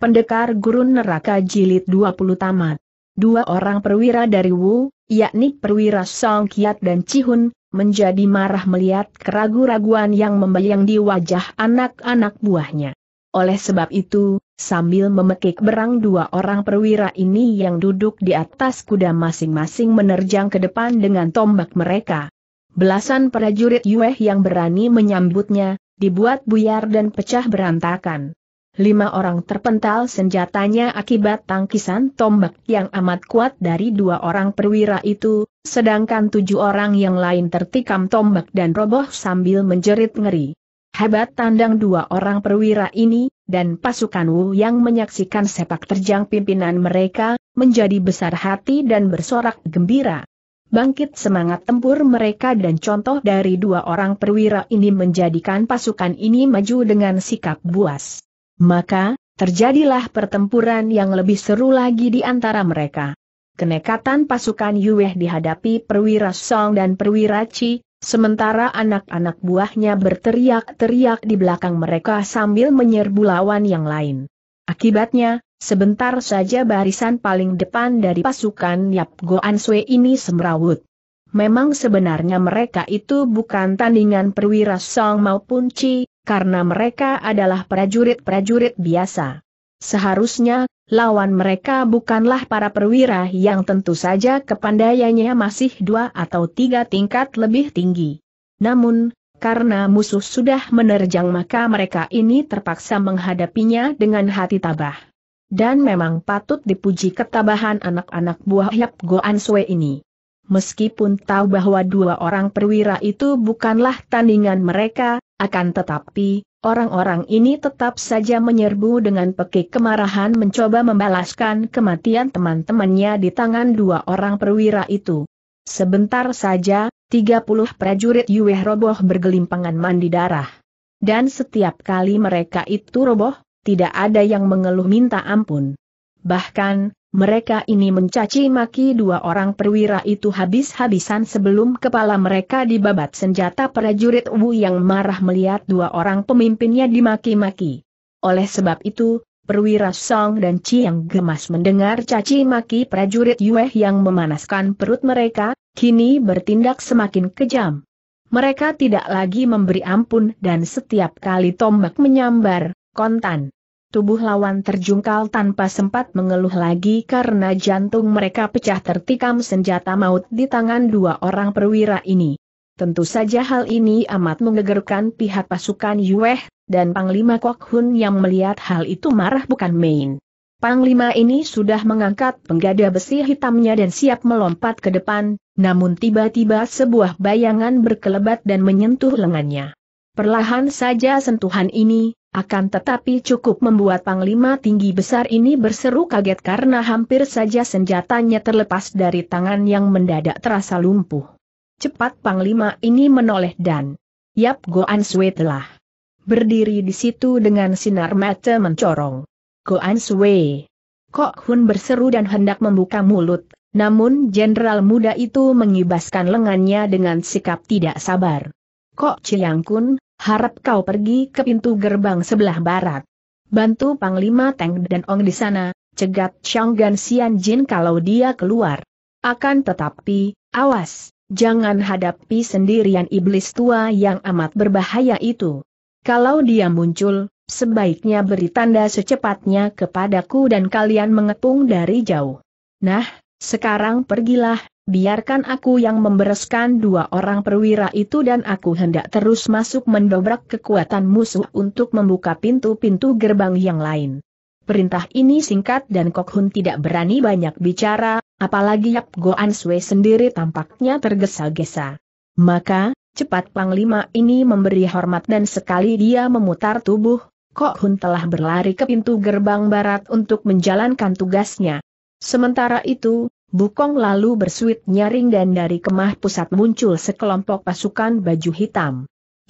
Pendekar Gurun Neraka Jilid 20 Tamat. Dua orang perwira dari Wu, yakni perwira Song Kiat dan Cihun, menjadi marah melihat keraguan raguan yang membayang di wajah anak-anak buahnya. Oleh sebab itu, sambil memekik berang dua orang perwira ini yang duduk di atas kuda masing-masing menerjang ke depan dengan tombak mereka. Belasan prajurit Yueh yang berani menyambutnya, dibuat buyar dan pecah berantakan lima orang terpental senjatanya akibat tangkisan tombak yang amat kuat dari dua orang perwira itu, sedangkan tujuh orang yang lain tertikam tombak dan roboh sambil menjerit ngeri. Hebat tandang dua orang perwira ini, dan pasukan Wu yang menyaksikan sepak terjang pimpinan mereka, menjadi besar hati dan bersorak gembira. Bangkit semangat tempur mereka dan contoh dari dua orang perwira ini menjadikan pasukan ini maju dengan sikap buas. Maka, terjadilah pertempuran yang lebih seru lagi di antara mereka. Kenekatan pasukan Yueh dihadapi perwira Song dan perwira Chi, sementara anak-anak buahnya berteriak-teriak di belakang mereka sambil menyerbu lawan yang lain. Akibatnya, sebentar saja barisan paling depan dari pasukan Yap Goan Sui ini semrawut. Memang sebenarnya mereka itu bukan tandingan perwira Song maupun Chi, karena mereka adalah prajurit-prajurit biasa. Seharusnya, lawan mereka bukanlah para perwira yang tentu saja kepandaiannya masih dua atau tiga tingkat lebih tinggi. Namun, karena musuh sudah menerjang maka mereka ini terpaksa menghadapinya dengan hati tabah. Dan memang patut dipuji ketabahan anak-anak buah Yap Goan Sue ini. Meskipun tahu bahwa dua orang perwira itu bukanlah tandingan mereka, akan tetapi, orang-orang ini tetap saja menyerbu dengan pekik kemarahan mencoba membalaskan kematian teman-temannya di tangan dua orang perwira itu. Sebentar saja, 30 prajurit Yueh roboh bergelimpangan mandi darah. Dan setiap kali mereka itu roboh, tidak ada yang mengeluh minta ampun. Bahkan, mereka ini mencaci maki dua orang perwira itu habis-habisan sebelum kepala mereka dibabat senjata prajurit Wu yang marah melihat dua orang pemimpinnya dimaki-maki. Oleh sebab itu, perwira Song dan Chi yang gemas mendengar caci maki prajurit Yue yang memanaskan perut mereka, kini bertindak semakin kejam. Mereka tidak lagi memberi ampun dan setiap kali tombak menyambar, kontan. Tubuh lawan terjungkal tanpa sempat mengeluh lagi karena jantung mereka pecah tertikam senjata maut di tangan dua orang perwira ini. Tentu saja hal ini amat mengegerkan pihak pasukan Yueh, dan Panglima Kok Hun yang melihat hal itu marah bukan main. Panglima ini sudah mengangkat penggada besi hitamnya dan siap melompat ke depan, namun tiba-tiba sebuah bayangan berkelebat dan menyentuh lengannya. Perlahan saja sentuhan ini, akan tetapi cukup membuat Panglima Tinggi Besar ini berseru kaget karena hampir saja senjatanya terlepas dari tangan yang mendadak terasa lumpuh. Cepat Panglima ini menoleh dan Yap Goan Sui telah berdiri di situ dengan sinar mata mencorong. Goan Sui. Kok Hun berseru dan hendak membuka mulut, namun jenderal muda itu mengibaskan lengannya dengan sikap tidak sabar. Kok Chiang Kun, harap kau pergi ke pintu gerbang sebelah barat. Bantu Panglima Teng dan Ong di sana, cegat Gan Xian Jin kalau dia keluar. Akan tetapi, awas, jangan hadapi sendirian iblis tua yang amat berbahaya itu. Kalau dia muncul, sebaiknya beri tanda secepatnya kepadaku dan kalian mengepung dari jauh. Nah, sekarang pergilah, biarkan aku yang membereskan dua orang perwira itu dan aku hendak terus masuk mendobrak kekuatan musuh untuk membuka pintu-pintu gerbang yang lain. Perintah ini singkat dan Kok Hun tidak berani banyak bicara, apalagi Yap Goan Sui sendiri tampaknya tergesa-gesa. Maka, cepat Panglima ini memberi hormat dan sekali dia memutar tubuh, Kok Hun telah berlari ke pintu gerbang barat untuk menjalankan tugasnya. Sementara itu, Bukong lalu bersuit nyaring dan dari kemah pusat muncul sekelompok pasukan baju hitam.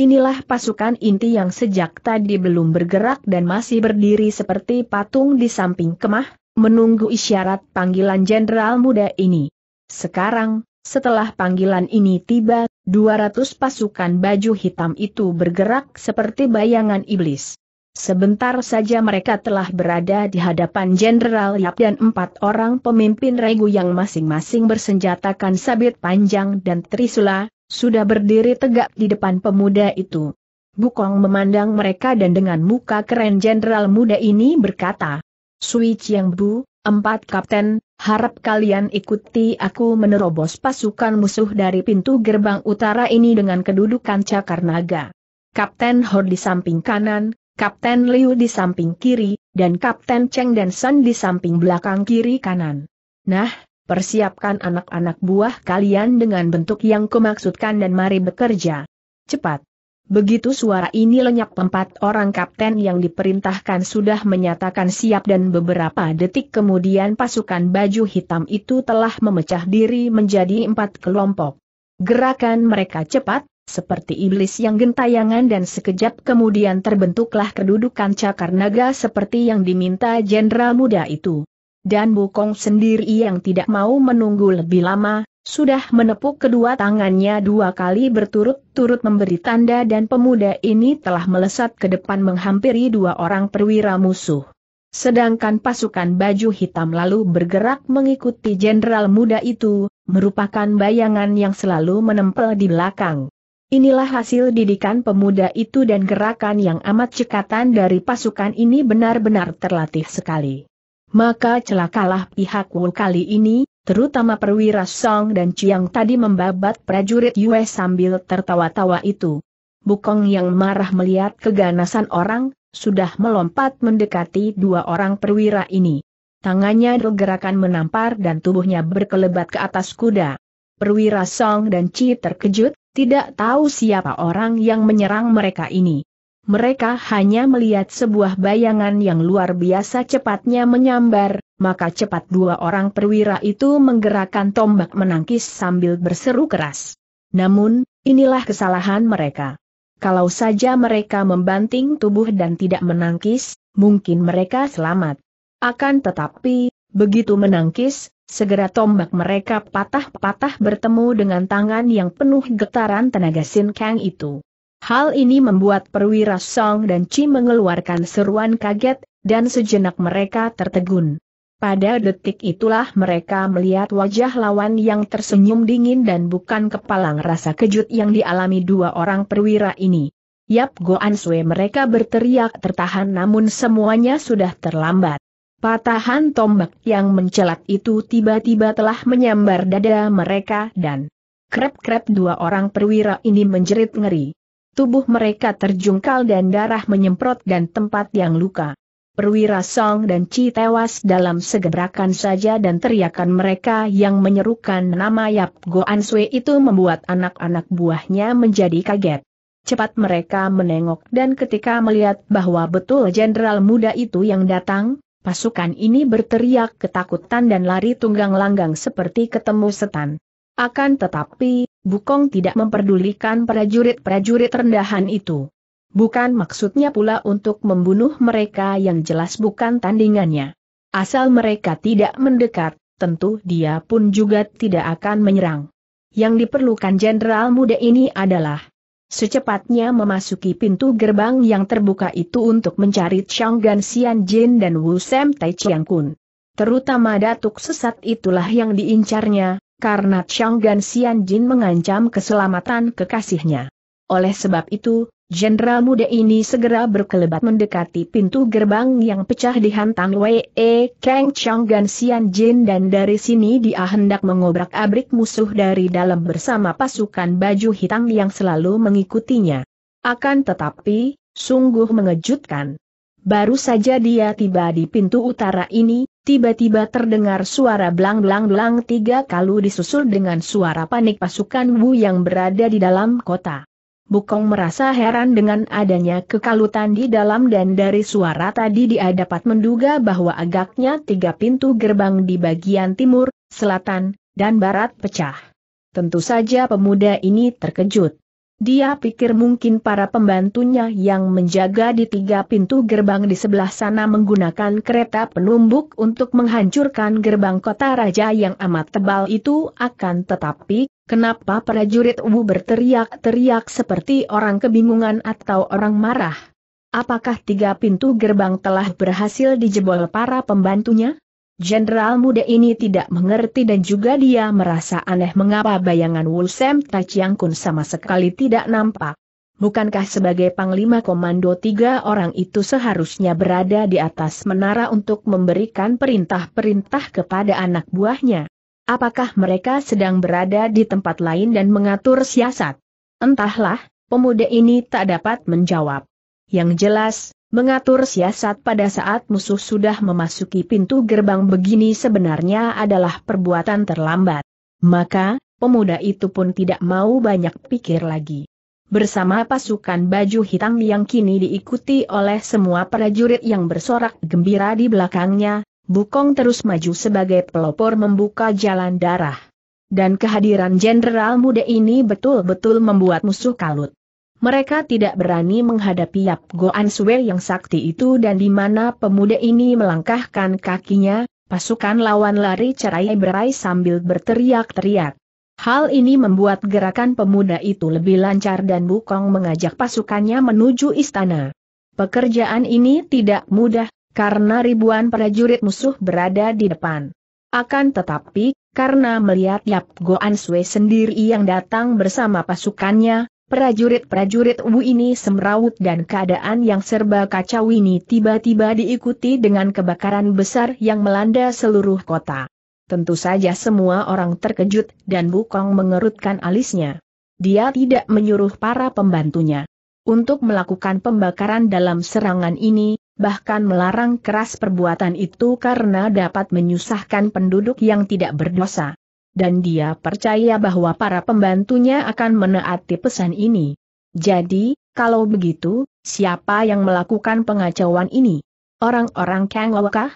Inilah pasukan inti yang sejak tadi belum bergerak dan masih berdiri seperti patung di samping kemah, menunggu isyarat panggilan jenderal muda ini. Sekarang, setelah panggilan ini tiba, 200 pasukan baju hitam itu bergerak seperti bayangan iblis. Sebentar saja mereka telah berada di hadapan Jenderal Yap dan empat orang pemimpin regu yang masing-masing bersenjatakan sabit panjang dan trisula, sudah berdiri tegak di depan pemuda itu. Bukong memandang mereka dan dengan muka keren jenderal muda ini berkata, Sui Chiang Bu, empat kapten, harap kalian ikuti aku menerobos pasukan musuh dari pintu gerbang utara ini dengan kedudukan cakar naga. Kapten Hor di samping kanan, Kapten Liu di samping kiri, dan Kapten Cheng dan Sun di samping belakang kiri kanan. Nah, persiapkan anak-anak buah kalian dengan bentuk yang kumaksudkan dan mari bekerja. Cepat. Begitu suara ini lenyap empat orang kapten yang diperintahkan sudah menyatakan siap dan beberapa detik kemudian pasukan baju hitam itu telah memecah diri menjadi empat kelompok. Gerakan mereka cepat, seperti iblis yang gentayangan dan sekejap kemudian terbentuklah kedudukan cakar naga seperti yang diminta jenderal muda itu. Dan Bukong sendiri yang tidak mau menunggu lebih lama, sudah menepuk kedua tangannya dua kali berturut-turut memberi tanda dan pemuda ini telah melesat ke depan menghampiri dua orang perwira musuh. Sedangkan pasukan baju hitam lalu bergerak mengikuti jenderal muda itu, merupakan bayangan yang selalu menempel di belakang. Inilah hasil didikan pemuda itu dan gerakan yang amat cekatan dari pasukan ini benar-benar terlatih sekali. Maka celakalah pihak Wu kali ini, terutama perwira Song dan Chiang tadi membabat prajurit US sambil tertawa-tawa itu. Bukong yang marah melihat keganasan orang, sudah melompat mendekati dua orang perwira ini. Tangannya bergerakan menampar dan tubuhnya berkelebat ke atas kuda. Perwira Song dan Chi terkejut, tidak tahu siapa orang yang menyerang mereka ini. Mereka hanya melihat sebuah bayangan yang luar biasa cepatnya menyambar, maka cepat dua orang perwira itu menggerakkan tombak menangkis sambil berseru keras. Namun, inilah kesalahan mereka. Kalau saja mereka membanting tubuh dan tidak menangkis, mungkin mereka selamat. Akan tetapi, begitu menangkis, Segera tombak mereka patah-patah bertemu dengan tangan yang penuh getaran tenaga Sin Kang itu. Hal ini membuat perwira Song dan Chi mengeluarkan seruan kaget, dan sejenak mereka tertegun. Pada detik itulah mereka melihat wajah lawan yang tersenyum dingin dan bukan kepalang rasa kejut yang dialami dua orang perwira ini. Yap Goan Sue mereka berteriak tertahan namun semuanya sudah terlambat. Patahan tombak yang mencelat itu tiba-tiba telah menyambar dada mereka dan krep-krep dua orang perwira ini menjerit ngeri. Tubuh mereka terjungkal dan darah menyemprot dan tempat yang luka. Perwira Song dan Chi tewas dalam segebrakan saja dan teriakan mereka yang menyerukan nama Yap Goan Sui itu membuat anak-anak buahnya menjadi kaget. Cepat mereka menengok dan ketika melihat bahwa betul jenderal muda itu yang datang, Pasukan ini berteriak ketakutan dan lari tunggang langgang seperti ketemu setan. Akan tetapi, Bukong tidak memperdulikan prajurit-prajurit rendahan itu. Bukan maksudnya pula untuk membunuh mereka yang jelas bukan tandingannya. Asal mereka tidak mendekat, tentu dia pun juga tidak akan menyerang. Yang diperlukan jenderal muda ini adalah Secepatnya memasuki pintu gerbang yang terbuka itu untuk mencari Chang Gan Xian Jin dan Wu Sam Tai Chiang Kun. Terutama datuk sesat itulah yang diincarnya, karena Chang Gan Xian Jin mengancam keselamatan kekasihnya. Oleh sebab itu, Jenderal muda ini segera berkelebat mendekati pintu gerbang yang pecah di hantang Wei e, Kang Chang Gan Xian Jin dan dari sini dia hendak mengobrak-abrik musuh dari dalam bersama pasukan baju hitam yang selalu mengikutinya. Akan tetapi, sungguh mengejutkan. Baru saja dia tiba di pintu utara ini, tiba-tiba terdengar suara belang-belang-belang tiga kalu disusul dengan suara panik pasukan Wu yang berada di dalam kota. Bukong merasa heran dengan adanya kekalutan di dalam dan dari suara tadi dia dapat menduga bahwa agaknya tiga pintu gerbang di bagian timur, selatan, dan barat pecah. Tentu saja pemuda ini terkejut. Dia pikir mungkin para pembantunya yang menjaga di tiga pintu gerbang di sebelah sana menggunakan kereta penumbuk untuk menghancurkan gerbang kota raja yang amat tebal itu akan tetapi, kenapa prajurit Wu berteriak-teriak seperti orang kebingungan atau orang marah? Apakah tiga pintu gerbang telah berhasil dijebol para pembantunya? Jenderal muda ini tidak mengerti dan juga dia merasa aneh mengapa bayangan Wulsem Taciang Kun sama sekali tidak nampak. Bukankah sebagai Panglima Komando tiga orang itu seharusnya berada di atas menara untuk memberikan perintah-perintah kepada anak buahnya? Apakah mereka sedang berada di tempat lain dan mengatur siasat? Entahlah, pemuda ini tak dapat menjawab. Yang jelas, Mengatur siasat pada saat musuh sudah memasuki pintu gerbang begini sebenarnya adalah perbuatan terlambat. Maka, pemuda itu pun tidak mau banyak pikir lagi. Bersama pasukan baju hitam yang kini diikuti oleh semua prajurit yang bersorak gembira di belakangnya, Bukong terus maju sebagai pelopor membuka jalan darah. Dan kehadiran jenderal muda ini betul-betul membuat musuh kalut. Mereka tidak berani menghadapi Yap Goan Sue yang sakti itu dan di mana pemuda ini melangkahkan kakinya, pasukan lawan lari cerai berai sambil berteriak-teriak. Hal ini membuat gerakan pemuda itu lebih lancar dan Bukong mengajak pasukannya menuju istana. Pekerjaan ini tidak mudah, karena ribuan prajurit musuh berada di depan. Akan tetapi, karena melihat Yap Goan Sue sendiri yang datang bersama pasukannya, Prajurit-prajurit Wu ini semrawut dan keadaan yang serba kacau ini tiba-tiba diikuti dengan kebakaran besar yang melanda seluruh kota. Tentu saja semua orang terkejut dan Bukong mengerutkan alisnya. Dia tidak menyuruh para pembantunya untuk melakukan pembakaran dalam serangan ini, bahkan melarang keras perbuatan itu karena dapat menyusahkan penduduk yang tidak berdosa dan dia percaya bahwa para pembantunya akan menaati pesan ini. Jadi, kalau begitu, siapa yang melakukan pengacauan ini? Orang-orang Kang Wawakah?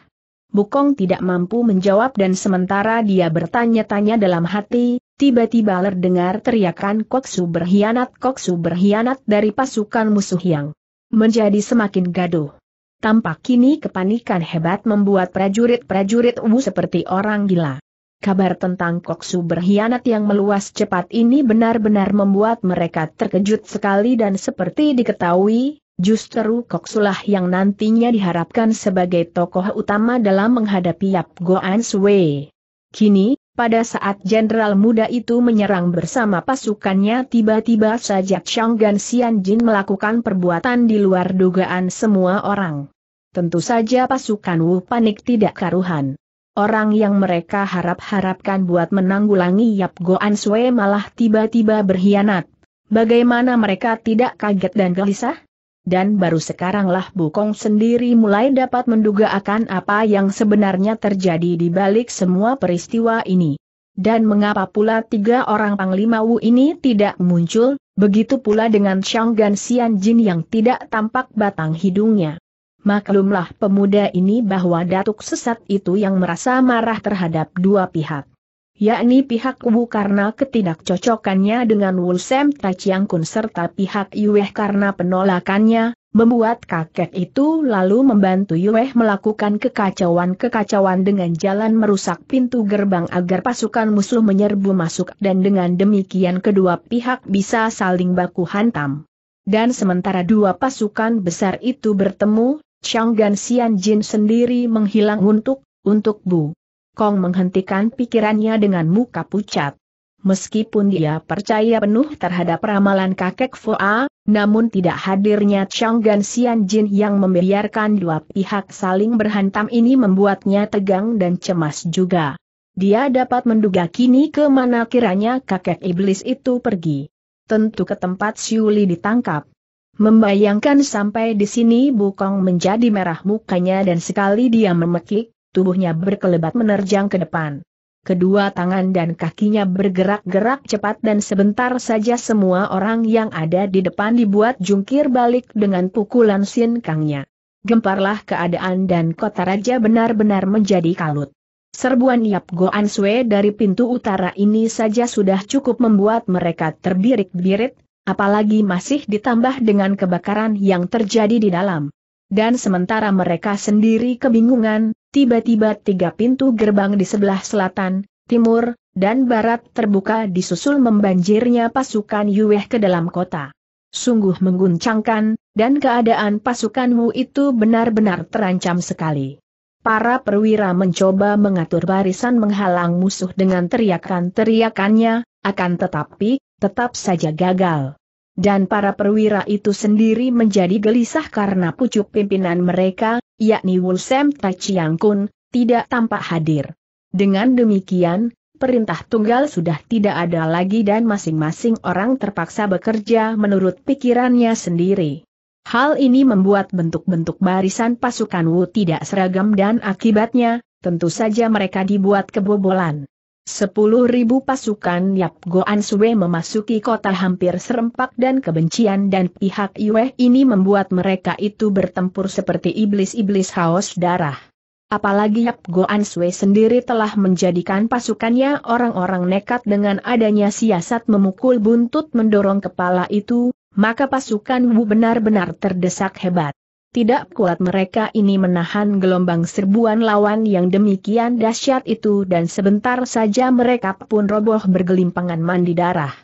Bukong tidak mampu menjawab dan sementara dia bertanya-tanya dalam hati, tiba-tiba terdengar teriakan koksu berkhianat koksu berkhianat dari pasukan musuh yang menjadi semakin gaduh. Tampak kini kepanikan hebat membuat prajurit-prajurit Wu seperti orang gila. Kabar tentang Koksu berkhianat yang meluas cepat ini benar-benar membuat mereka terkejut sekali dan seperti diketahui, justru Koksulah yang nantinya diharapkan sebagai tokoh utama dalam menghadapi Yap Goan Sui. Kini, pada saat jenderal muda itu menyerang bersama pasukannya tiba-tiba saja Chang Gan Xian Jin melakukan perbuatan di luar dugaan semua orang. Tentu saja pasukan Wu panik tidak karuhan. Orang yang mereka harap-harapkan buat menanggulangi Yap Goan Sue malah tiba-tiba berkhianat. Bagaimana mereka tidak kaget dan gelisah? Dan baru sekaranglah Bukong sendiri mulai dapat menduga akan apa yang sebenarnya terjadi di balik semua peristiwa ini. Dan mengapa pula tiga orang Panglima Wu ini tidak muncul, begitu pula dengan Shang Gan Xian Jin yang tidak tampak batang hidungnya. Maklumlah pemuda ini bahwa datuk sesat itu yang merasa marah terhadap dua pihak. Yakni pihak kubu karena ketidakcocokannya dengan Wu Sem Tachiangkun serta pihak Yueh karena penolakannya, membuat kakek itu lalu membantu Yueh melakukan kekacauan-kekacauan dengan jalan merusak pintu gerbang agar pasukan musuh menyerbu masuk dan dengan demikian kedua pihak bisa saling baku hantam. Dan sementara dua pasukan besar itu bertemu, Chang Gan Xian Jin sendiri menghilang untuk, untuk Bu. Kong menghentikan pikirannya dengan muka pucat. Meskipun dia percaya penuh terhadap ramalan kakek Foa, namun tidak hadirnya Chang Gan Xian Jin yang membiarkan dua pihak saling berhantam ini membuatnya tegang dan cemas juga. Dia dapat menduga kini kemana kiranya kakek iblis itu pergi. Tentu ke tempat Siuli ditangkap. Membayangkan sampai di sini Bukong menjadi merah mukanya dan sekali dia memekik, tubuhnya berkelebat menerjang ke depan. Kedua tangan dan kakinya bergerak-gerak cepat dan sebentar saja semua orang yang ada di depan dibuat jungkir balik dengan pukulan sinkangnya. Gemparlah keadaan dan kota raja benar-benar menjadi kalut. Serbuan Yap Goan Sue dari pintu utara ini saja sudah cukup membuat mereka terbirik-birit, apalagi masih ditambah dengan kebakaran yang terjadi di dalam. Dan sementara mereka sendiri kebingungan, tiba-tiba tiga pintu gerbang di sebelah selatan, timur, dan barat terbuka disusul membanjirnya pasukan Yueh ke dalam kota. Sungguh mengguncangkan, dan keadaan pasukan Wu itu benar-benar terancam sekali. Para perwira mencoba mengatur barisan menghalang musuh dengan teriakan-teriakannya, akan tetapi, tetap saja gagal. Dan para perwira itu sendiri menjadi gelisah karena pucuk pimpinan mereka, yakni Wulsem Taciangkun, tidak tampak hadir. Dengan demikian, perintah tunggal sudah tidak ada lagi dan masing-masing orang terpaksa bekerja menurut pikirannya sendiri. Hal ini membuat bentuk-bentuk barisan pasukan Wu tidak seragam dan akibatnya, tentu saja mereka dibuat kebobolan. Sepuluh ribu pasukan Yap Goan Sue memasuki kota hampir serempak dan kebencian dan pihak Yue ini membuat mereka itu bertempur seperti iblis-iblis haus darah. Apalagi Yap Goan Sue sendiri telah menjadikan pasukannya orang-orang nekat dengan adanya siasat memukul buntut mendorong kepala itu, maka pasukan Wu benar-benar terdesak hebat. Tidak kuat mereka ini menahan gelombang serbuan lawan yang demikian dahsyat itu dan sebentar saja mereka pun roboh bergelimpangan mandi darah.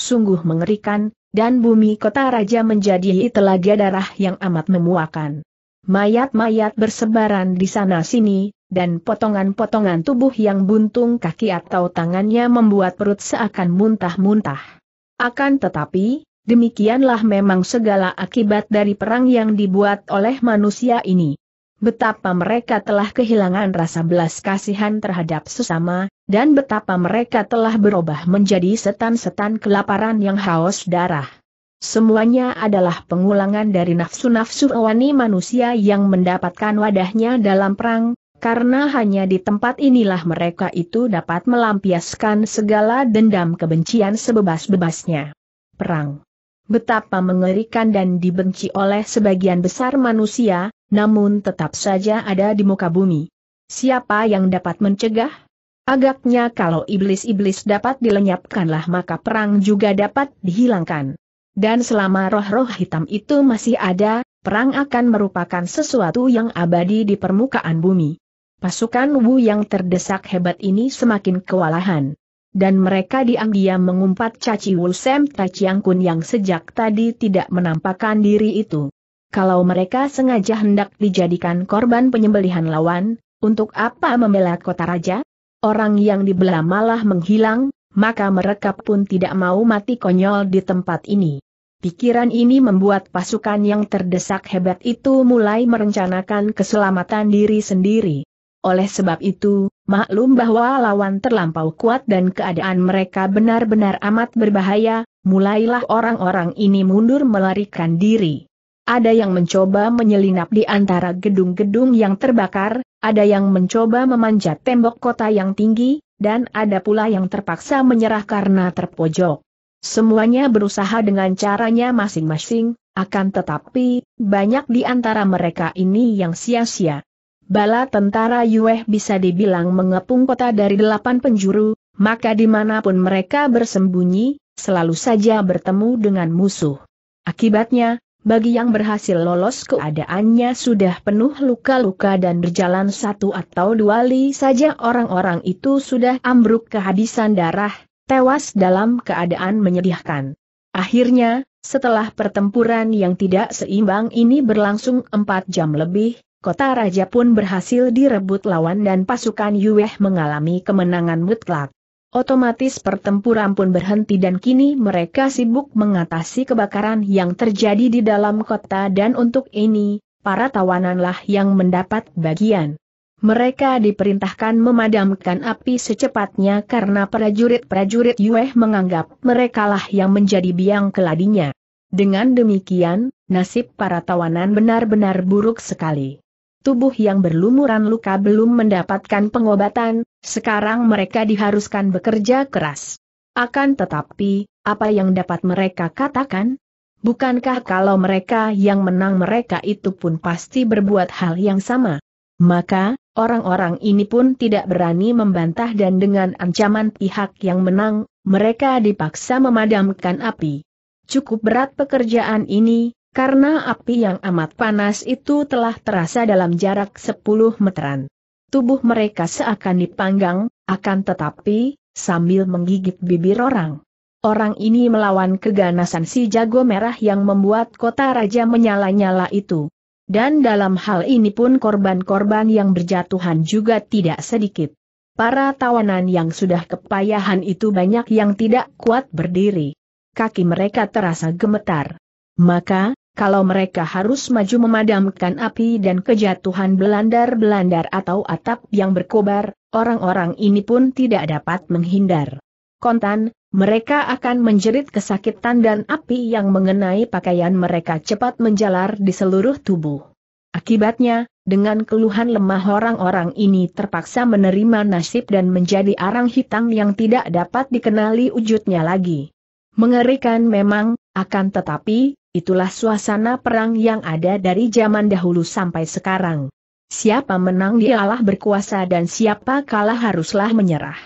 Sungguh mengerikan, dan bumi kota raja menjadi telaga darah yang amat memuakan. Mayat-mayat bersebaran di sana-sini, dan potongan-potongan tubuh yang buntung kaki atau tangannya membuat perut seakan muntah-muntah. Akan tetapi, Demikianlah memang segala akibat dari perang yang dibuat oleh manusia ini. Betapa mereka telah kehilangan rasa belas kasihan terhadap sesama, dan betapa mereka telah berubah menjadi setan-setan kelaparan yang haus darah. Semuanya adalah pengulangan dari nafsu-nafsu awani manusia yang mendapatkan wadahnya dalam perang, karena hanya di tempat inilah mereka itu dapat melampiaskan segala dendam kebencian sebebas-bebasnya. Perang betapa mengerikan dan dibenci oleh sebagian besar manusia, namun tetap saja ada di muka bumi. Siapa yang dapat mencegah? Agaknya kalau iblis-iblis dapat dilenyapkanlah maka perang juga dapat dihilangkan. Dan selama roh-roh hitam itu masih ada, perang akan merupakan sesuatu yang abadi di permukaan bumi. Pasukan Wu yang terdesak hebat ini semakin kewalahan dan mereka diam-diam mengumpat Caci Wulsem Taciang Kun yang sejak tadi tidak menampakkan diri itu. Kalau mereka sengaja hendak dijadikan korban penyembelihan lawan, untuk apa membela kota raja? Orang yang dibela malah menghilang, maka mereka pun tidak mau mati konyol di tempat ini. Pikiran ini membuat pasukan yang terdesak hebat itu mulai merencanakan keselamatan diri sendiri. Oleh sebab itu, maklum bahwa lawan terlampau kuat dan keadaan mereka benar-benar amat berbahaya, mulailah orang-orang ini mundur melarikan diri. Ada yang mencoba menyelinap di antara gedung-gedung yang terbakar, ada yang mencoba memanjat tembok kota yang tinggi, dan ada pula yang terpaksa menyerah karena terpojok. Semuanya berusaha dengan caranya masing-masing, akan tetapi, banyak di antara mereka ini yang sia-sia. Bala tentara Yueh bisa dibilang mengepung kota dari delapan penjuru, maka dimanapun mereka bersembunyi, selalu saja bertemu dengan musuh. Akibatnya, bagi yang berhasil lolos keadaannya sudah penuh luka-luka dan berjalan satu atau dua li saja orang-orang itu sudah ambruk kehabisan darah, tewas dalam keadaan menyedihkan. Akhirnya, setelah pertempuran yang tidak seimbang ini berlangsung empat jam lebih, kota raja pun berhasil direbut lawan dan pasukan Yueh mengalami kemenangan mutlak. Otomatis pertempuran pun berhenti dan kini mereka sibuk mengatasi kebakaran yang terjadi di dalam kota dan untuk ini, para tawananlah yang mendapat bagian. Mereka diperintahkan memadamkan api secepatnya karena prajurit-prajurit Yueh menganggap merekalah yang menjadi biang keladinya. Dengan demikian, nasib para tawanan benar-benar buruk sekali tubuh yang berlumuran luka belum mendapatkan pengobatan, sekarang mereka diharuskan bekerja keras. Akan tetapi, apa yang dapat mereka katakan? Bukankah kalau mereka yang menang mereka itu pun pasti berbuat hal yang sama? Maka, orang-orang ini pun tidak berani membantah dan dengan ancaman pihak yang menang, mereka dipaksa memadamkan api. Cukup berat pekerjaan ini, karena api yang amat panas itu telah terasa dalam jarak 10 meteran. Tubuh mereka seakan dipanggang, akan tetapi, sambil menggigit bibir orang. Orang ini melawan keganasan si jago merah yang membuat kota raja menyala-nyala itu. Dan dalam hal ini pun korban-korban yang berjatuhan juga tidak sedikit. Para tawanan yang sudah kepayahan itu banyak yang tidak kuat berdiri. Kaki mereka terasa gemetar. Maka, kalau mereka harus maju memadamkan api dan kejatuhan belandar-belandar atau atap yang berkobar, orang-orang ini pun tidak dapat menghindar. Kontan, mereka akan menjerit kesakitan dan api yang mengenai pakaian mereka cepat menjalar di seluruh tubuh. Akibatnya, dengan keluhan lemah orang-orang ini terpaksa menerima nasib dan menjadi arang hitam yang tidak dapat dikenali wujudnya lagi. Mengerikan memang, akan tetapi, Itulah suasana perang yang ada dari zaman dahulu sampai sekarang. Siapa menang dialah berkuasa dan siapa kalah haruslah menyerah.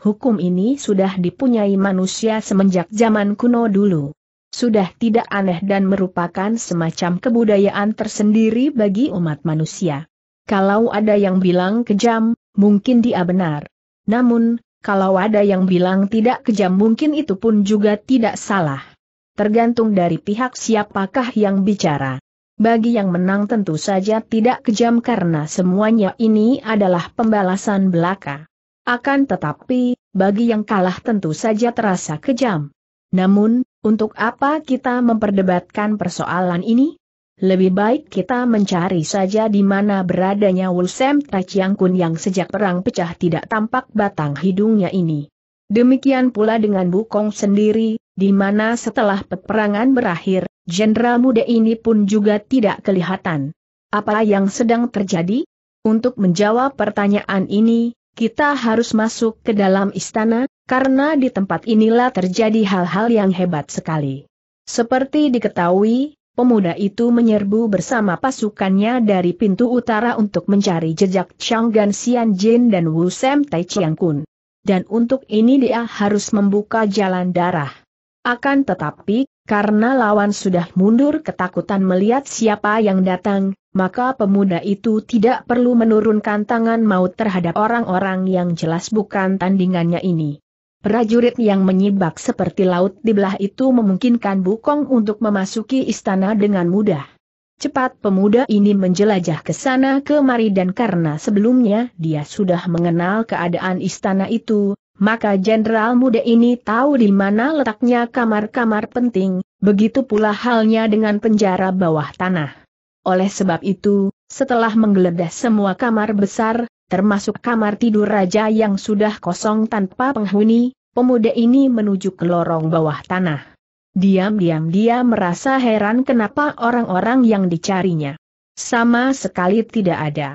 Hukum ini sudah dipunyai manusia semenjak zaman kuno dulu. Sudah tidak aneh dan merupakan semacam kebudayaan tersendiri bagi umat manusia. Kalau ada yang bilang kejam, mungkin dia benar. Namun, kalau ada yang bilang tidak kejam mungkin itu pun juga tidak salah tergantung dari pihak siapakah yang bicara. Bagi yang menang tentu saja tidak kejam karena semuanya ini adalah pembalasan belaka. Akan tetapi, bagi yang kalah tentu saja terasa kejam. Namun, untuk apa kita memperdebatkan persoalan ini? Lebih baik kita mencari saja di mana beradanya Wulsem Kun yang sejak perang pecah tidak tampak batang hidungnya ini. Demikian pula dengan Bukong sendiri, di mana setelah peperangan berakhir, jenderal muda ini pun juga tidak kelihatan. Apa yang sedang terjadi? Untuk menjawab pertanyaan ini, kita harus masuk ke dalam istana, karena di tempat inilah terjadi hal-hal yang hebat sekali. Seperti diketahui, pemuda itu menyerbu bersama pasukannya dari pintu utara untuk mencari jejak Changgan Xian Jin dan Wu Sem Tai Chiang Kun. Dan untuk ini dia harus membuka jalan darah. Akan tetapi, karena lawan sudah mundur ketakutan melihat siapa yang datang, maka pemuda itu tidak perlu menurunkan tangan maut terhadap orang-orang yang jelas bukan tandingannya ini. Prajurit yang menyibak seperti laut di belah itu memungkinkan Bukong untuk memasuki istana dengan mudah. Cepat pemuda ini menjelajah ke sana kemari dan karena sebelumnya dia sudah mengenal keadaan istana itu, maka jenderal muda ini tahu di mana letaknya kamar-kamar penting, begitu pula halnya dengan penjara bawah tanah. Oleh sebab itu, setelah menggeledah semua kamar besar, termasuk kamar tidur raja yang sudah kosong tanpa penghuni, pemuda ini menuju ke lorong bawah tanah. Diam-diam dia merasa heran kenapa orang-orang yang dicarinya sama sekali tidak ada.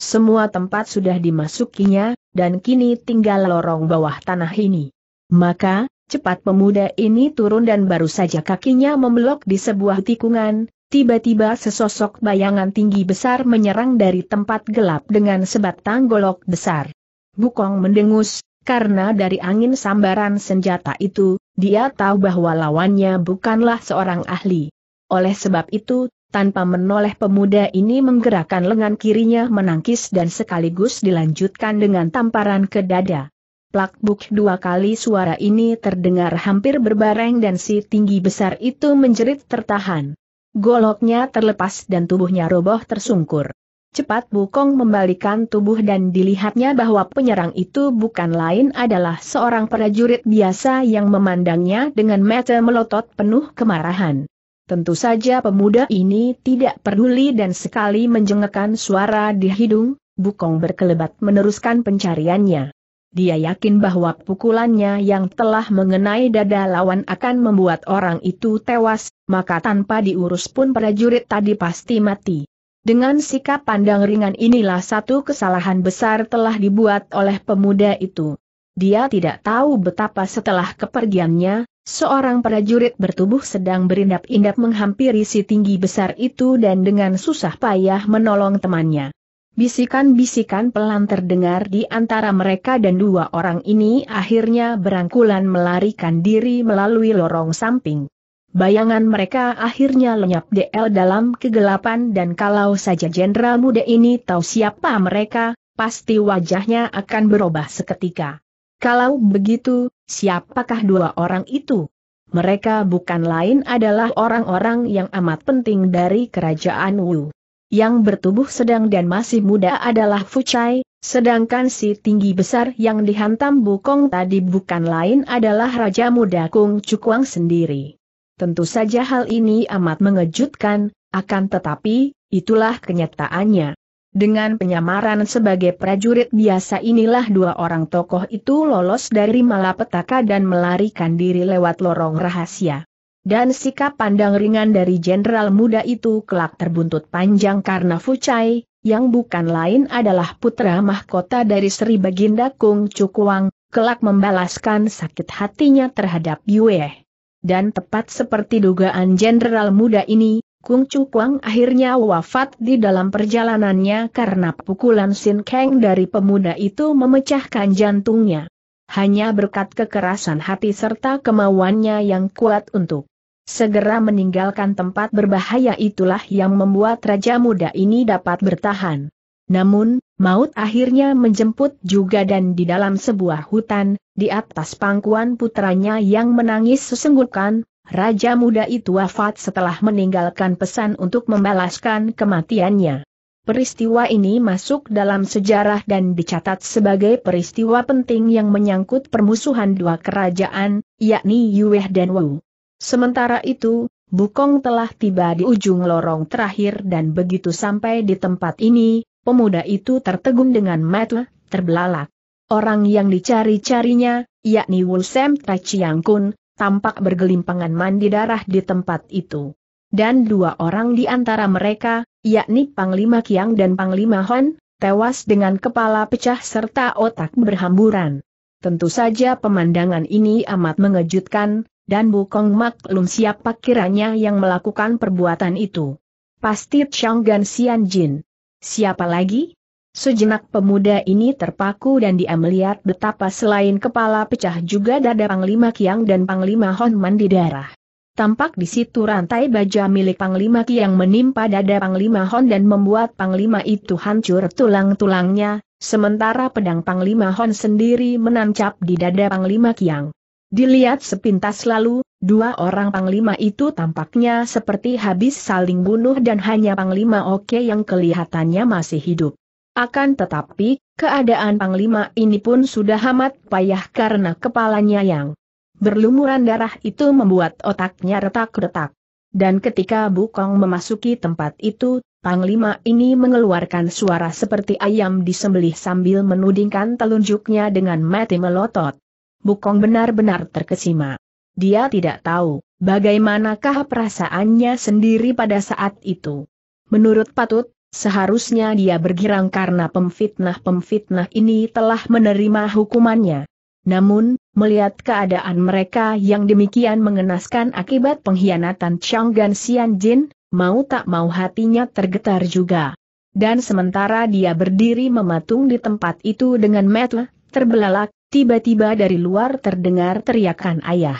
Semua tempat sudah dimasukinya, dan kini tinggal lorong bawah tanah ini. Maka, cepat pemuda ini turun dan baru saja kakinya membelok di sebuah tikungan, tiba-tiba sesosok bayangan tinggi besar menyerang dari tempat gelap dengan sebatang golok besar. Bukong mendengus, karena dari angin sambaran senjata itu, dia tahu bahwa lawannya bukanlah seorang ahli. Oleh sebab itu, tanpa menoleh pemuda ini menggerakkan lengan kirinya menangkis dan sekaligus dilanjutkan dengan tamparan ke dada. Plak buk dua kali suara ini terdengar hampir berbareng dan si tinggi besar itu menjerit tertahan. Goloknya terlepas dan tubuhnya roboh tersungkur. Cepat Bukong membalikan tubuh dan dilihatnya bahwa penyerang itu bukan lain adalah seorang prajurit biasa yang memandangnya dengan mata melotot penuh kemarahan. Tentu saja pemuda ini tidak peduli dan sekali menjengekan suara di hidung, Bukong berkelebat meneruskan pencariannya. Dia yakin bahwa pukulannya yang telah mengenai dada lawan akan membuat orang itu tewas, maka tanpa diurus pun prajurit tadi pasti mati. Dengan sikap pandang ringan inilah satu kesalahan besar telah dibuat oleh pemuda itu. Dia tidak tahu betapa setelah kepergiannya, Seorang prajurit bertubuh sedang berindap-indap menghampiri si tinggi besar itu dan dengan susah payah menolong temannya. Bisikan-bisikan pelan terdengar di antara mereka dan dua orang ini akhirnya berangkulan melarikan diri melalui lorong samping. Bayangan mereka akhirnya lenyap DL dalam kegelapan dan kalau saja jenderal muda ini tahu siapa mereka, pasti wajahnya akan berubah seketika. Kalau begitu, siapakah dua orang itu? Mereka bukan lain adalah orang-orang yang amat penting dari kerajaan Wu. Yang bertubuh sedang dan masih muda adalah Fu Chai, sedangkan si tinggi besar yang dihantam Bukong tadi bukan lain adalah Raja Muda Kung Cukuang sendiri. Tentu saja hal ini amat mengejutkan, akan tetapi, itulah kenyataannya. Dengan penyamaran sebagai prajurit biasa inilah dua orang tokoh itu lolos dari malapetaka dan melarikan diri lewat lorong rahasia. Dan sikap pandang ringan dari jenderal muda itu kelak terbuntut panjang karena Fucai, yang bukan lain adalah putra mahkota dari Sri Baginda Kung Cukuang, kelak membalaskan sakit hatinya terhadap Yue. Dan tepat seperti dugaan jenderal muda ini, Kung Chu Kwang akhirnya wafat di dalam perjalanannya karena pukulan Sin Kang dari pemuda itu memecahkan jantungnya. Hanya berkat kekerasan hati serta kemauannya yang kuat untuk segera meninggalkan tempat berbahaya itulah yang membuat Raja Muda ini dapat bertahan. Namun, maut akhirnya menjemput juga dan di dalam sebuah hutan, di atas pangkuan putranya yang menangis sesenggukan, Raja muda itu wafat setelah meninggalkan pesan untuk membalaskan kematiannya. Peristiwa ini masuk dalam sejarah dan dicatat sebagai peristiwa penting yang menyangkut permusuhan dua kerajaan, yakni Yueh dan Wu. Sementara itu, Bukong telah tiba di ujung lorong terakhir dan begitu sampai di tempat ini, pemuda itu tertegun dengan mata terbelalak. Orang yang dicari-carinya, yakni Wulsem Tachiang Kun, tampak bergelimpangan mandi darah di tempat itu. Dan dua orang di antara mereka, yakni Panglima Kiang dan Panglima Hon, tewas dengan kepala pecah serta otak berhamburan. Tentu saja pemandangan ini amat mengejutkan, dan Bukong maklum siapa kiranya yang melakukan perbuatan itu. Pasti Chang Sian Jin. Siapa lagi? Sejenak pemuda ini terpaku dan dia melihat betapa selain kepala pecah juga dada Panglima Kiang dan Panglima Hon mandi darah. Tampak di situ rantai baja milik Panglima Kiang menimpa dada Panglima Hon dan membuat Panglima itu hancur tulang-tulangnya, sementara pedang Panglima Hon sendiri menancap di dada Panglima Kiang. Dilihat sepintas lalu, dua orang Panglima itu tampaknya seperti habis saling bunuh dan hanya Panglima Oke yang kelihatannya masih hidup. Akan tetapi, keadaan Panglima ini pun sudah amat payah karena kepalanya yang berlumuran darah itu membuat otaknya retak-retak. Dan ketika Bukong memasuki tempat itu, Panglima ini mengeluarkan suara seperti ayam disembelih sambil menudingkan telunjuknya dengan mati melotot. Bukong benar-benar terkesima. Dia tidak tahu bagaimanakah perasaannya sendiri pada saat itu. Menurut Patut, Seharusnya dia bergirang karena pemfitnah-pemfitnah ini telah menerima hukumannya. Namun, melihat keadaan mereka yang demikian mengenaskan akibat pengkhianatan Chang Gan Xian Jin, mau tak mau hatinya tergetar juga. Dan sementara dia berdiri mematung di tempat itu dengan metel, terbelalak, tiba-tiba dari luar terdengar teriakan ayah.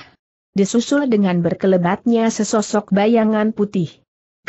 Disusul dengan berkelebatnya sesosok bayangan putih.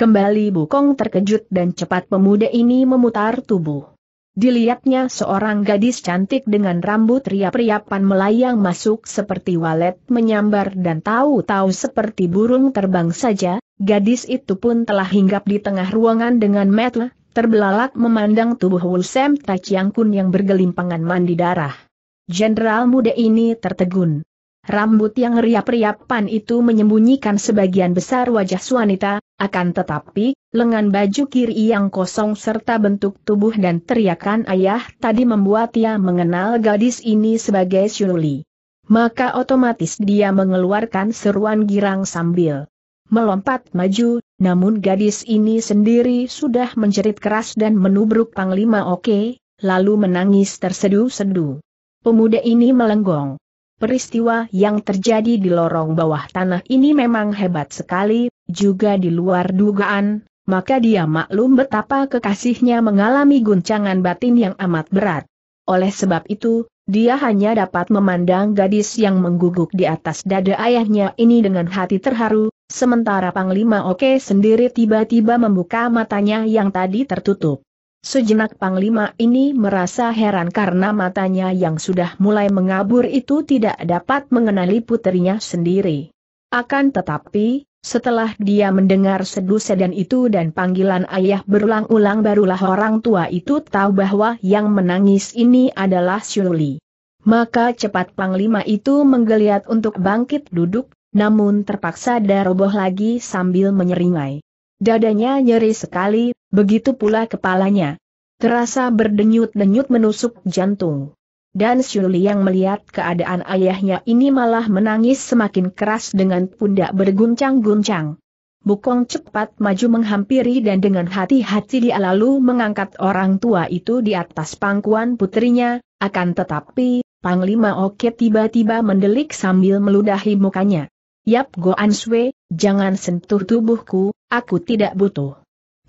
Kembali Bukong terkejut dan cepat pemuda ini memutar tubuh. Dilihatnya seorang gadis cantik dengan rambut riap-riapan melayang masuk seperti walet menyambar dan tahu-tahu seperti burung terbang saja, gadis itu pun telah hinggap di tengah ruangan dengan mata terbelalak memandang tubuh Wulsem Tachiangkun yang bergelimpangan mandi darah. Jenderal muda ini tertegun. Rambut yang riap-riapan itu menyembunyikan sebagian besar wajah wanita, akan tetapi, lengan baju kiri yang kosong serta bentuk tubuh dan teriakan ayah tadi membuat ia mengenal gadis ini sebagai Shirley. Maka otomatis dia mengeluarkan seruan girang sambil melompat maju, namun gadis ini sendiri sudah menjerit keras dan menubruk Panglima Oke, lalu menangis tersedu-sedu. Pemuda ini melenggong. Peristiwa yang terjadi di lorong bawah tanah ini memang hebat sekali, juga di luar dugaan, maka dia maklum betapa kekasihnya mengalami guncangan batin yang amat berat. Oleh sebab itu, dia hanya dapat memandang gadis yang mengguguk di atas dada ayahnya ini dengan hati terharu, sementara Panglima Oke sendiri tiba-tiba membuka matanya yang tadi tertutup. Sejenak Panglima ini merasa heran karena matanya yang sudah mulai mengabur itu tidak dapat mengenali putrinya sendiri. Akan tetapi, setelah dia mendengar sedu-sedan itu dan panggilan ayah berulang-ulang barulah orang tua itu tahu bahwa yang menangis ini adalah Syuli. Maka cepat Panglima itu menggeliat untuk bangkit duduk, namun terpaksa daroboh lagi sambil menyeringai. Dadanya nyeri sekali, Begitu pula kepalanya. Terasa berdenyut-denyut menusuk jantung. Dan Shuli yang melihat keadaan ayahnya ini malah menangis semakin keras dengan pundak berguncang-guncang. Bukong cepat maju menghampiri dan dengan hati-hati dia lalu mengangkat orang tua itu di atas pangkuan putrinya, akan tetapi, Panglima Oke tiba-tiba mendelik sambil meludahi mukanya. Yap Goan Swe, jangan sentuh tubuhku, aku tidak butuh.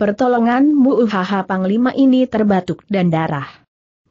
Pertolongan Muuhaha Panglima ini terbatuk dan darah.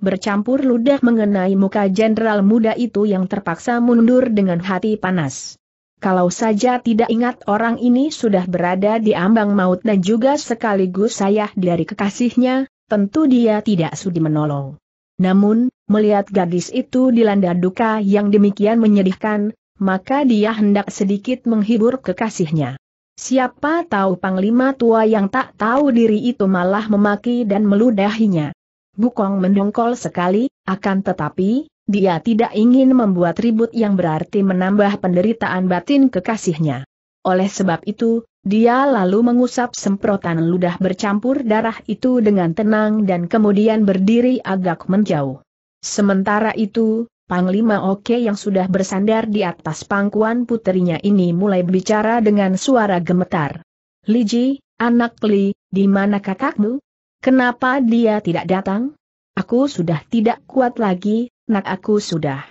Bercampur ludah mengenai muka jenderal muda itu yang terpaksa mundur dengan hati panas. Kalau saja tidak ingat orang ini sudah berada di ambang maut dan juga sekaligus saya dari kekasihnya, tentu dia tidak sudi menolong. Namun, melihat gadis itu dilanda duka yang demikian menyedihkan, maka dia hendak sedikit menghibur kekasihnya. Siapa tahu panglima tua yang tak tahu diri itu malah memaki dan meludahinya. Bukong mendongkol sekali, akan tetapi, dia tidak ingin membuat ribut yang berarti menambah penderitaan batin kekasihnya. Oleh sebab itu, dia lalu mengusap semprotan ludah bercampur darah itu dengan tenang dan kemudian berdiri agak menjauh. Sementara itu, Panglima Oke yang sudah bersandar di atas pangkuan putrinya ini mulai berbicara dengan suara gemetar. Li Ji, anak Li, di mana kakakmu? Kenapa dia tidak datang? Aku sudah tidak kuat lagi, nak aku sudah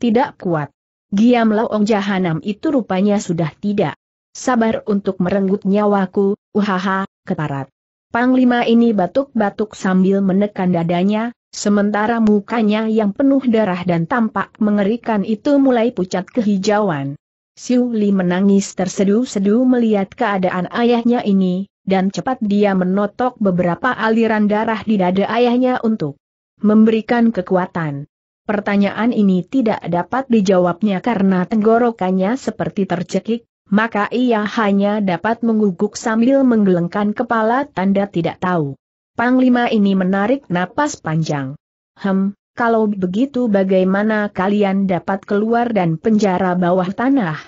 tidak kuat. Giam Laong Jahanam itu rupanya sudah tidak sabar untuk merenggut nyawaku, uhaha, keparat. Panglima ini batuk-batuk sambil menekan dadanya, Sementara mukanya yang penuh darah dan tampak mengerikan itu mulai pucat kehijauan. Siu Li menangis tersedu-sedu melihat keadaan ayahnya ini, dan cepat dia menotok beberapa aliran darah di dada ayahnya untuk memberikan kekuatan. Pertanyaan ini tidak dapat dijawabnya karena tenggorokannya seperti tercekik, maka ia hanya dapat mengguguk sambil menggelengkan kepala tanda tidak tahu. Panglima ini menarik napas panjang. Hem, kalau begitu bagaimana kalian dapat keluar dan penjara bawah tanah?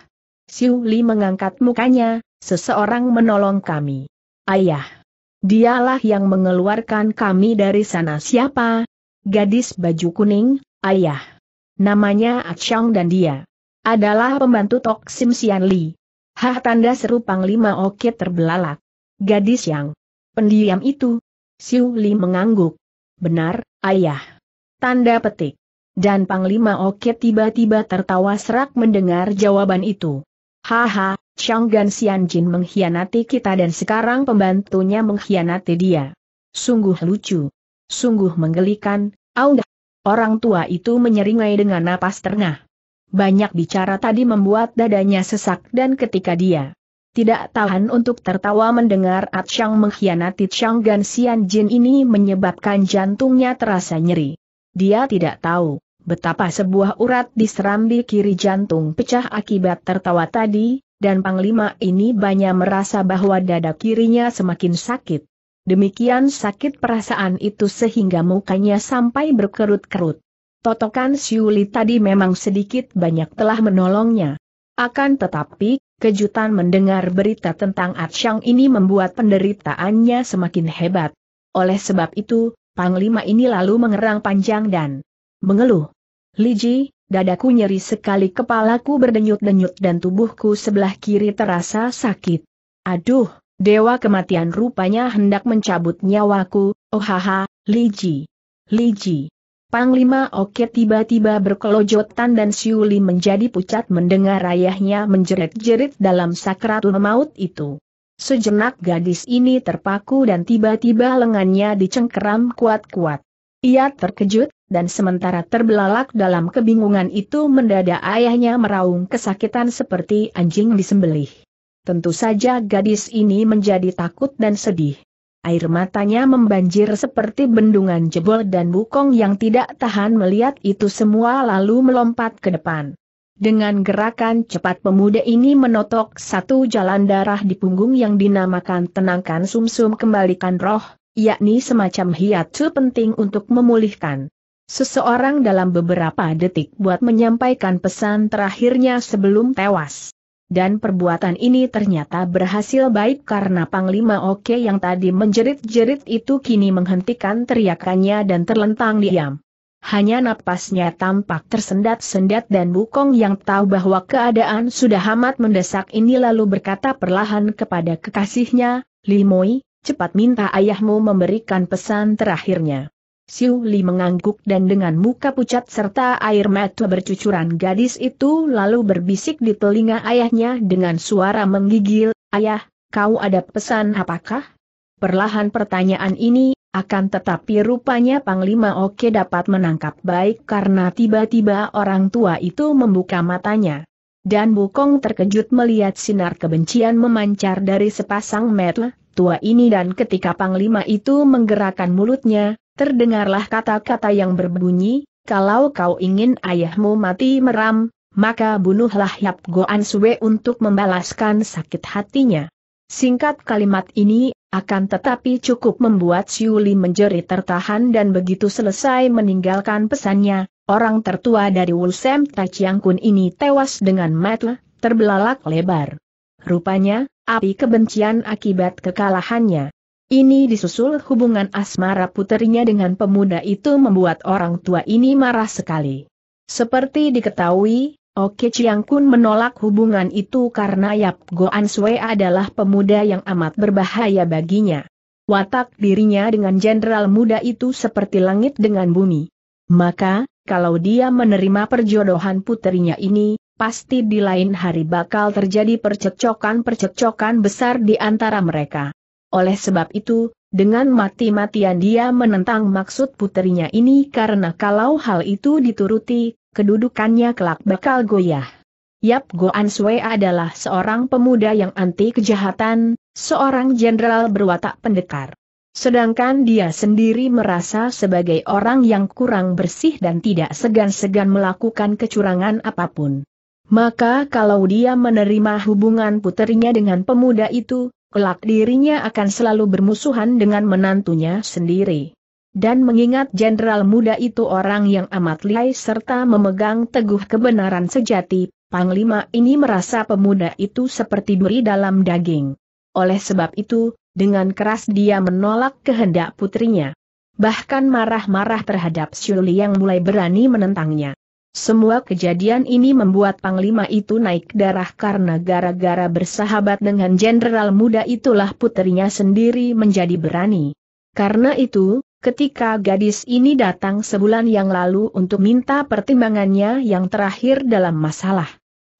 Siu Li mengangkat mukanya, seseorang menolong kami. Ayah. Dialah yang mengeluarkan kami dari sana siapa? Gadis baju kuning, ayah. Namanya Achang dan dia adalah pembantu Tok Sim Sian Li. Hah tanda seru Panglima Oke terbelalak. Gadis yang pendiam itu, Siu Li mengangguk. Benar, ayah. Tanda petik. Dan Panglima Oke tiba-tiba tertawa serak mendengar jawaban itu. Haha, Chang Gan Xian Jin mengkhianati kita dan sekarang pembantunya mengkhianati dia. Sungguh lucu. Sungguh menggelikan, audah. Orang tua itu menyeringai dengan napas terngah. Banyak bicara tadi membuat dadanya sesak dan ketika dia tidak tahan untuk tertawa mendengar At Chang mengkhianati Chang Gan Xian Jin ini menyebabkan jantungnya terasa nyeri. Dia tidak tahu betapa sebuah urat di serambi kiri jantung pecah akibat tertawa tadi, dan Panglima ini banyak merasa bahwa dada kirinya semakin sakit. Demikian sakit perasaan itu sehingga mukanya sampai berkerut-kerut. Totokan Siuli tadi memang sedikit banyak telah menolongnya. Akan tetapi, kejutan mendengar berita tentang Atsyang ini membuat penderitaannya semakin hebat. Oleh sebab itu, Panglima ini lalu mengerang panjang dan mengeluh. Liji, dadaku nyeri sekali kepalaku berdenyut-denyut dan tubuhku sebelah kiri terasa sakit. Aduh, dewa kematian rupanya hendak mencabut nyawaku, oh haha, Liji. Liji. Panglima Oke tiba-tiba berkelojotan dan Siuli menjadi pucat mendengar ayahnya menjerit-jerit dalam sakratul maut itu. Sejenak gadis ini terpaku dan tiba-tiba lengannya dicengkeram kuat-kuat. Ia terkejut, dan sementara terbelalak dalam kebingungan itu mendadak ayahnya meraung kesakitan seperti anjing disembelih. Tentu saja gadis ini menjadi takut dan sedih air matanya membanjir seperti bendungan jebol dan bukong yang tidak tahan melihat itu semua lalu melompat ke depan. Dengan gerakan cepat pemuda ini menotok satu jalan darah di punggung yang dinamakan tenangkan sumsum kembalikan roh, yakni semacam hiatsu penting untuk memulihkan. Seseorang dalam beberapa detik buat menyampaikan pesan terakhirnya sebelum tewas dan perbuatan ini ternyata berhasil baik karena Panglima Oke yang tadi menjerit-jerit itu kini menghentikan teriakannya dan terlentang diam. Hanya napasnya tampak tersendat-sendat dan Bukong yang tahu bahwa keadaan sudah amat mendesak ini lalu berkata perlahan kepada kekasihnya, Limoi, cepat minta ayahmu memberikan pesan terakhirnya. Siu Li mengangguk dan dengan muka pucat serta air mata bercucuran gadis itu lalu berbisik di telinga ayahnya dengan suara menggigil, Ayah, kau ada pesan apakah? Perlahan pertanyaan ini, akan tetapi rupanya Panglima Oke dapat menangkap baik karena tiba-tiba orang tua itu membuka matanya. Dan Bukong terkejut melihat sinar kebencian memancar dari sepasang mata tua ini dan ketika Panglima itu menggerakkan mulutnya, Terdengarlah kata-kata yang berbunyi, kalau kau ingin ayahmu mati meram, maka bunuhlah Yap Goan Sue untuk membalaskan sakit hatinya. Singkat kalimat ini, akan tetapi cukup membuat Siuli menjerit tertahan dan begitu selesai meninggalkan pesannya, orang tertua dari Wulsem Tachiangkun ini tewas dengan mata, terbelalak lebar. Rupanya, api kebencian akibat kekalahannya. Ini disusul hubungan asmara putrinya dengan pemuda itu membuat orang tua ini marah sekali. Seperti diketahui, Oke Chiang Kun menolak hubungan itu karena Yap Goan Sue adalah pemuda yang amat berbahaya baginya. Watak dirinya dengan jenderal muda itu seperti langit dengan bumi. Maka, kalau dia menerima perjodohan putrinya ini, pasti di lain hari bakal terjadi percekcokan-percekcokan besar di antara mereka. Oleh sebab itu, dengan mati-matian dia menentang maksud puterinya ini karena kalau hal itu dituruti, kedudukannya kelak bakal goyah. Yap Goan Sue adalah seorang pemuda yang anti kejahatan, seorang jenderal berwatak pendekar. Sedangkan dia sendiri merasa sebagai orang yang kurang bersih dan tidak segan-segan melakukan kecurangan apapun. Maka kalau dia menerima hubungan puterinya dengan pemuda itu, kelak dirinya akan selalu bermusuhan dengan menantunya sendiri. Dan mengingat jenderal muda itu orang yang amat lihai serta memegang teguh kebenaran sejati, Panglima ini merasa pemuda itu seperti duri dalam daging. Oleh sebab itu, dengan keras dia menolak kehendak putrinya. Bahkan marah-marah terhadap Shuli yang mulai berani menentangnya. Semua kejadian ini membuat Panglima itu naik darah karena gara-gara bersahabat dengan jenderal muda itulah putrinya sendiri menjadi berani. Karena itu, ketika gadis ini datang sebulan yang lalu untuk minta pertimbangannya yang terakhir dalam masalah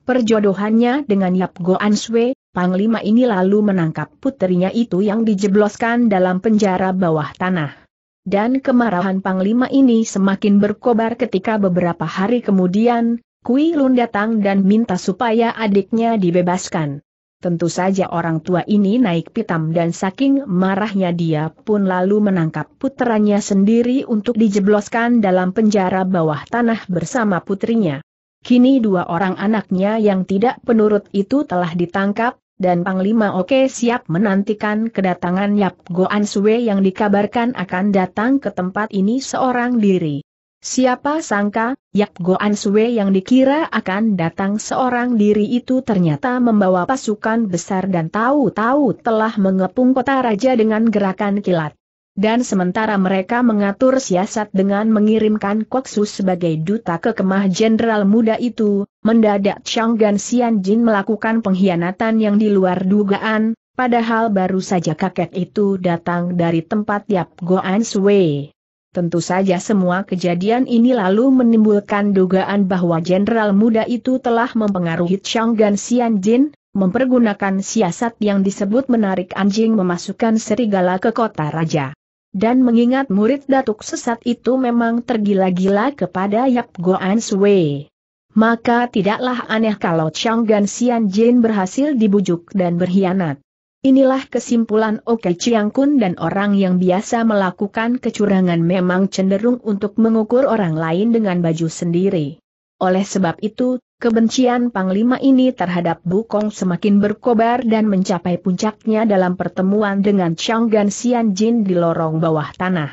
perjodohannya dengan Yap Goan Swe, Panglima ini lalu menangkap putrinya itu yang dijebloskan dalam penjara bawah tanah. Dan kemarahan Panglima ini semakin berkobar ketika beberapa hari kemudian, Kui Lun datang dan minta supaya adiknya dibebaskan. Tentu saja orang tua ini naik pitam dan saking marahnya dia pun lalu menangkap putranya sendiri untuk dijebloskan dalam penjara bawah tanah bersama putrinya. Kini dua orang anaknya yang tidak penurut itu telah ditangkap, dan Panglima Oke siap menantikan kedatangan Yap Goan Sue yang dikabarkan akan datang ke tempat ini seorang diri. Siapa sangka, Yap Goan Sue yang dikira akan datang seorang diri itu ternyata membawa pasukan besar dan tahu-tahu telah mengepung kota raja dengan gerakan kilat dan sementara mereka mengatur siasat dengan mengirimkan Koksu sebagai duta ke kemah jenderal muda itu, mendadak Chang Gan Xian Jin melakukan pengkhianatan yang di luar dugaan, padahal baru saja kakek itu datang dari tempat Yap Goan Sui. Tentu saja semua kejadian ini lalu menimbulkan dugaan bahwa jenderal muda itu telah mempengaruhi Chang Gan Xian Jin, mempergunakan siasat yang disebut menarik anjing memasukkan serigala ke kota raja dan mengingat murid datuk sesat itu memang tergila-gila kepada Yap Goan Sui. Maka tidaklah aneh kalau Chang Gan Xian Jin berhasil dibujuk dan berkhianat. Inilah kesimpulan Oke Chiang Kun dan orang yang biasa melakukan kecurangan memang cenderung untuk mengukur orang lain dengan baju sendiri. Oleh sebab itu, Kebencian Panglima ini terhadap Bukong semakin berkobar dan mencapai puncaknya dalam pertemuan dengan Chang Changgan Jin di lorong bawah tanah.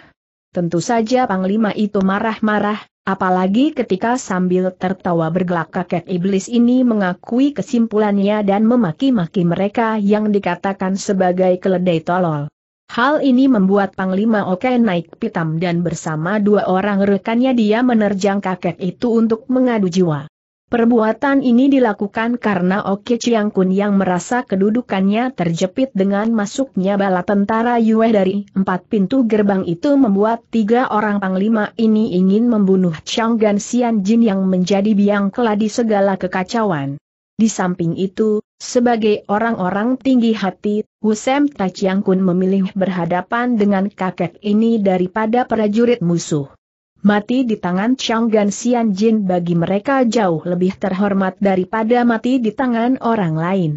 Tentu saja Panglima itu marah-marah, apalagi ketika sambil tertawa bergelak kakek iblis ini mengakui kesimpulannya dan memaki-maki mereka yang dikatakan sebagai keledai tolol. Hal ini membuat Panglima Oke naik pitam dan bersama dua orang rekannya dia menerjang kakek itu untuk mengadu jiwa. Perbuatan ini dilakukan karena Oke Chiang Kun yang merasa kedudukannya terjepit dengan masuknya bala tentara Yue dari empat pintu gerbang itu membuat tiga orang panglima ini ingin membunuh Chang Gan Xian Jin yang menjadi biang keladi segala kekacauan. Di samping itu, sebagai orang-orang tinggi hati, Husem Ta Chiang Kun memilih berhadapan dengan kakek ini daripada prajurit musuh mati di tangan Chang Gan Xian Jin bagi mereka jauh lebih terhormat daripada mati di tangan orang lain.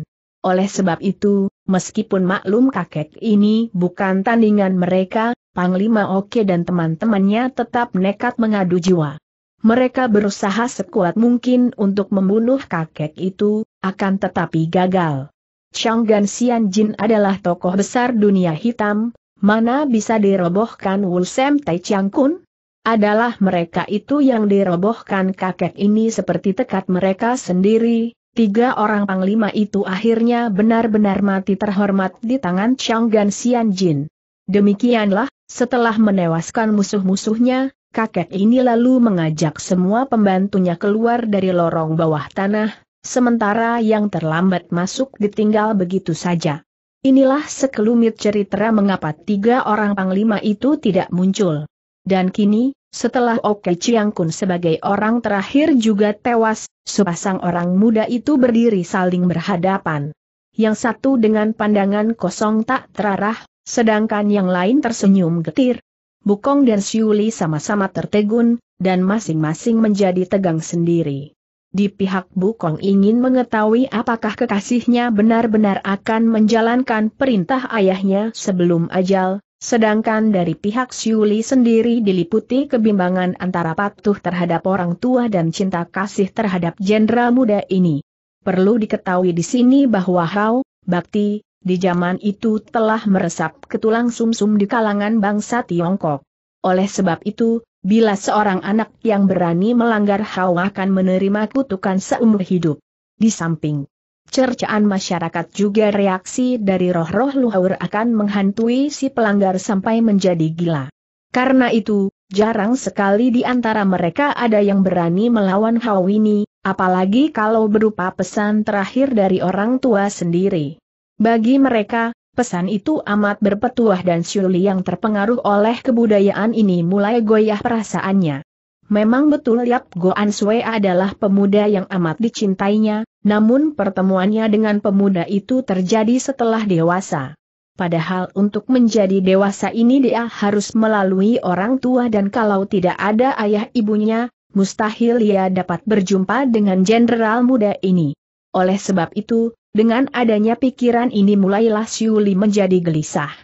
Oleh sebab itu, meskipun maklum kakek ini bukan tandingan mereka, Panglima Oke dan teman-temannya tetap nekat mengadu jiwa. Mereka berusaha sekuat mungkin untuk membunuh kakek itu, akan tetapi gagal. Chang Gan Xian Jin adalah tokoh besar dunia hitam, mana bisa dirobohkan Wulsem Tai Chiang Kun? Adalah mereka itu yang dirobohkan kakek ini seperti tekad mereka sendiri, Tiga orang panglima itu akhirnya benar-benar mati terhormat di tangan Chang Gan Xian Jin. Demikianlah, setelah menewaskan musuh-musuhnya, kakek ini lalu mengajak semua pembantunya keluar dari lorong bawah tanah, sementara yang terlambat masuk ditinggal begitu saja. Inilah sekelumit cerita mengapa tiga orang panglima itu tidak muncul. Dan kini, setelah Oke Chiang Kun sebagai orang terakhir juga tewas, sepasang orang muda itu berdiri saling berhadapan. Yang satu dengan pandangan kosong tak terarah, sedangkan yang lain tersenyum getir. Bukong dan Siuli sama-sama tertegun, dan masing-masing menjadi tegang sendiri. Di pihak Bukong ingin mengetahui apakah kekasihnya benar-benar akan menjalankan perintah ayahnya sebelum ajal, Sedangkan dari pihak Siuli sendiri diliputi kebimbangan antara patuh terhadap orang tua dan cinta kasih terhadap jenderal muda ini. Perlu diketahui di sini bahwa Hao, Bakti, di zaman itu telah meresap ke tulang sumsum di kalangan bangsa Tiongkok. Oleh sebab itu, bila seorang anak yang berani melanggar Hao akan menerima kutukan seumur hidup. Di samping Cercaan masyarakat juga reaksi dari roh-roh luhur akan menghantui si pelanggar sampai menjadi gila. Karena itu, jarang sekali di antara mereka ada yang berani melawan Hawini, apalagi kalau berupa pesan terakhir dari orang tua sendiri. Bagi mereka, Pesan itu amat berpetuah dan Shirley yang terpengaruh oleh kebudayaan ini mulai goyah perasaannya. Memang betul Yap Goan Sui adalah pemuda yang amat dicintainya, namun pertemuannya dengan pemuda itu terjadi setelah dewasa. Padahal untuk menjadi dewasa ini dia harus melalui orang tua dan kalau tidak ada ayah ibunya, mustahil ia dapat berjumpa dengan jenderal muda ini. Oleh sebab itu, dengan adanya pikiran ini mulailah Siuli menjadi gelisah.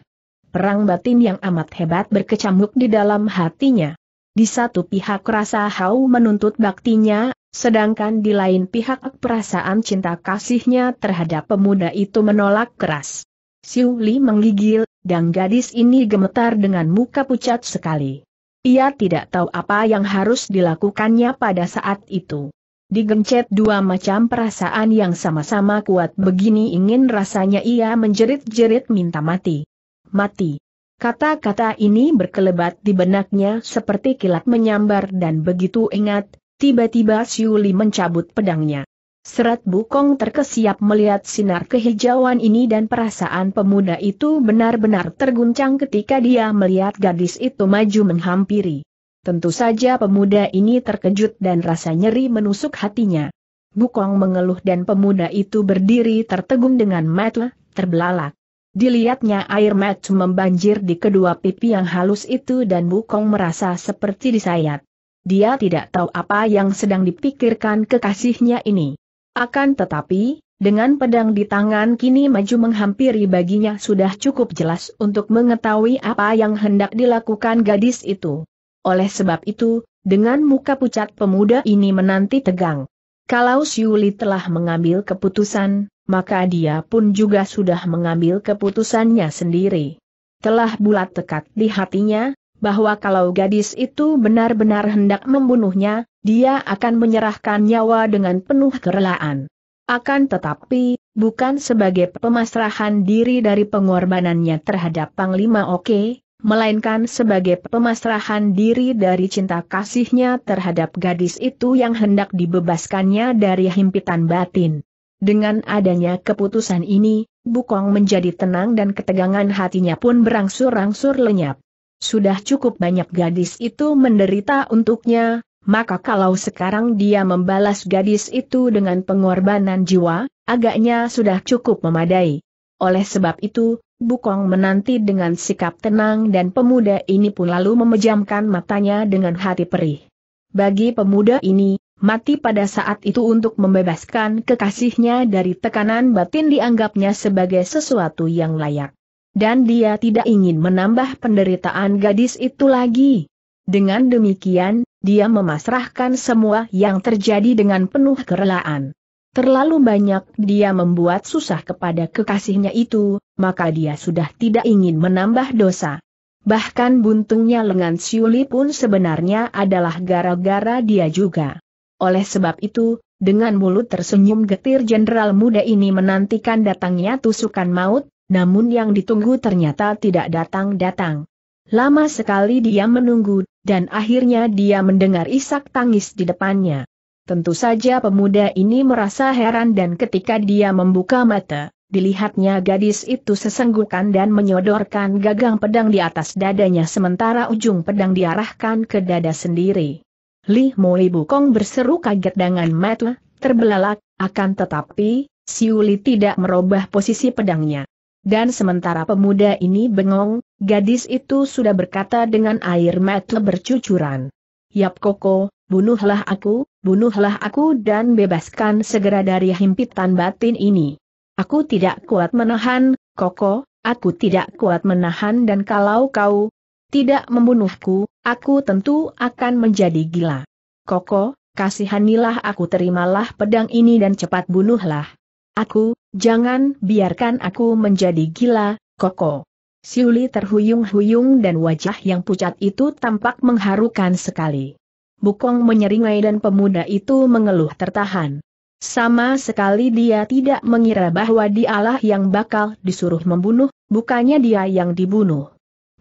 Perang batin yang amat hebat berkecamuk di dalam hatinya. Di satu pihak rasa hau menuntut baktinya, Sedangkan di lain pihak perasaan cinta kasihnya terhadap pemuda itu menolak keras. Siu Li menggigil, dan gadis ini gemetar dengan muka pucat sekali. Ia tidak tahu apa yang harus dilakukannya pada saat itu. Digencet dua macam perasaan yang sama-sama kuat begini ingin rasanya ia menjerit-jerit minta mati. Mati. Kata-kata ini berkelebat di benaknya seperti kilat menyambar dan begitu ingat, Tiba-tiba Siuli mencabut pedangnya. Serat Bukong terkesiap melihat sinar kehijauan ini dan perasaan pemuda itu benar-benar terguncang ketika dia melihat gadis itu maju menghampiri. Tentu saja pemuda ini terkejut dan rasa nyeri menusuk hatinya. Bukong mengeluh dan pemuda itu berdiri tertegun dengan mata terbelalak. Dilihatnya air mata membanjir di kedua pipi yang halus itu dan Bukong merasa seperti disayat. Dia tidak tahu apa yang sedang dipikirkan kekasihnya ini. Akan tetapi, dengan pedang di tangan kini maju menghampiri baginya sudah cukup jelas untuk mengetahui apa yang hendak dilakukan gadis itu. Oleh sebab itu, dengan muka pucat pemuda ini menanti tegang. Kalau Siuli telah mengambil keputusan, maka dia pun juga sudah mengambil keputusannya sendiri. Telah bulat tekad di hatinya, bahwa kalau gadis itu benar-benar hendak membunuhnya, dia akan menyerahkan nyawa dengan penuh kerelaan. Akan tetapi, bukan sebagai pemasrahan diri dari pengorbanannya terhadap Panglima Oke, melainkan sebagai pemasrahan diri dari cinta kasihnya terhadap gadis itu yang hendak dibebaskannya dari himpitan batin. Dengan adanya keputusan ini, Bukong menjadi tenang dan ketegangan hatinya pun berangsur-angsur lenyap. Sudah cukup banyak gadis itu menderita untuknya, maka kalau sekarang dia membalas gadis itu dengan pengorbanan jiwa, agaknya sudah cukup memadai. Oleh sebab itu, Bukong menanti dengan sikap tenang dan pemuda ini pun lalu memejamkan matanya dengan hati perih. Bagi pemuda ini, mati pada saat itu untuk membebaskan kekasihnya dari tekanan batin dianggapnya sebagai sesuatu yang layak. Dan dia tidak ingin menambah penderitaan gadis itu lagi. Dengan demikian, dia memasrahkan semua yang terjadi dengan penuh kerelaan. Terlalu banyak dia membuat susah kepada kekasihnya itu, maka dia sudah tidak ingin menambah dosa. Bahkan buntungnya lengan Siuli pun sebenarnya adalah gara-gara dia juga. Oleh sebab itu, dengan mulut tersenyum getir jenderal muda ini menantikan datangnya tusukan maut, namun yang ditunggu ternyata tidak datang-datang. Lama sekali dia menunggu, dan akhirnya dia mendengar isak tangis di depannya. Tentu saja pemuda ini merasa heran dan ketika dia membuka mata, dilihatnya gadis itu sesenggukan dan menyodorkan gagang pedang di atas dadanya sementara ujung pedang diarahkan ke dada sendiri. Li Moli Bukong berseru kaget dengan mata, terbelalak, akan tetapi, Siuli tidak merubah posisi pedangnya. Dan sementara pemuda ini bengong, gadis itu sudah berkata dengan air mata bercucuran. Yap Koko, bunuhlah aku, bunuhlah aku dan bebaskan segera dari himpitan batin ini. Aku tidak kuat menahan, Koko, aku tidak kuat menahan dan kalau kau tidak membunuhku, aku tentu akan menjadi gila. Koko, kasihanilah aku terimalah pedang ini dan cepat bunuhlah. Aku, jangan biarkan aku menjadi gila, Koko. Siuli terhuyung-huyung dan wajah yang pucat itu tampak mengharukan sekali. Bukong menyeringai dan pemuda itu mengeluh tertahan. Sama sekali dia tidak mengira bahwa dialah yang bakal disuruh membunuh, bukannya dia yang dibunuh.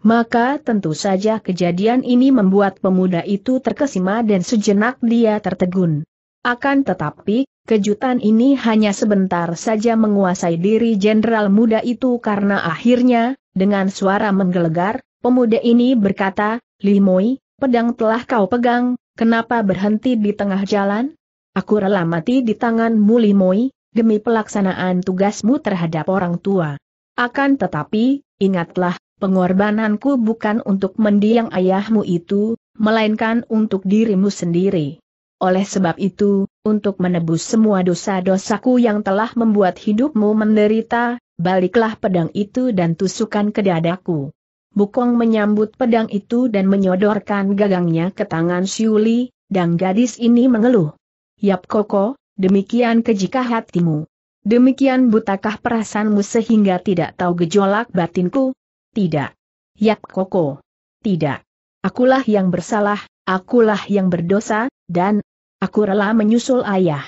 Maka tentu saja kejadian ini membuat pemuda itu terkesima dan sejenak dia tertegun. Akan tetapi, kejutan ini hanya sebentar saja menguasai diri jenderal muda itu karena akhirnya, dengan suara menggelegar, pemuda ini berkata, Limoi, pedang telah kau pegang, kenapa berhenti di tengah jalan? Aku rela mati di tanganmu Limoi, demi pelaksanaan tugasmu terhadap orang tua. Akan tetapi, ingatlah, pengorbananku bukan untuk mendiang ayahmu itu, melainkan untuk dirimu sendiri. Oleh sebab itu, untuk menebus semua dosa-dosaku yang telah membuat hidupmu menderita, baliklah pedang itu dan tusukan ke dadaku. Bukong menyambut pedang itu dan menyodorkan gagangnya ke tangan Siuli, dan gadis ini mengeluh. Yap Koko, demikian kejika hatimu. Demikian butakah perasaanmu sehingga tidak tahu gejolak batinku? Tidak. Yap Koko. Tidak. Akulah yang bersalah, akulah yang berdosa, dan Aku rela menyusul ayah.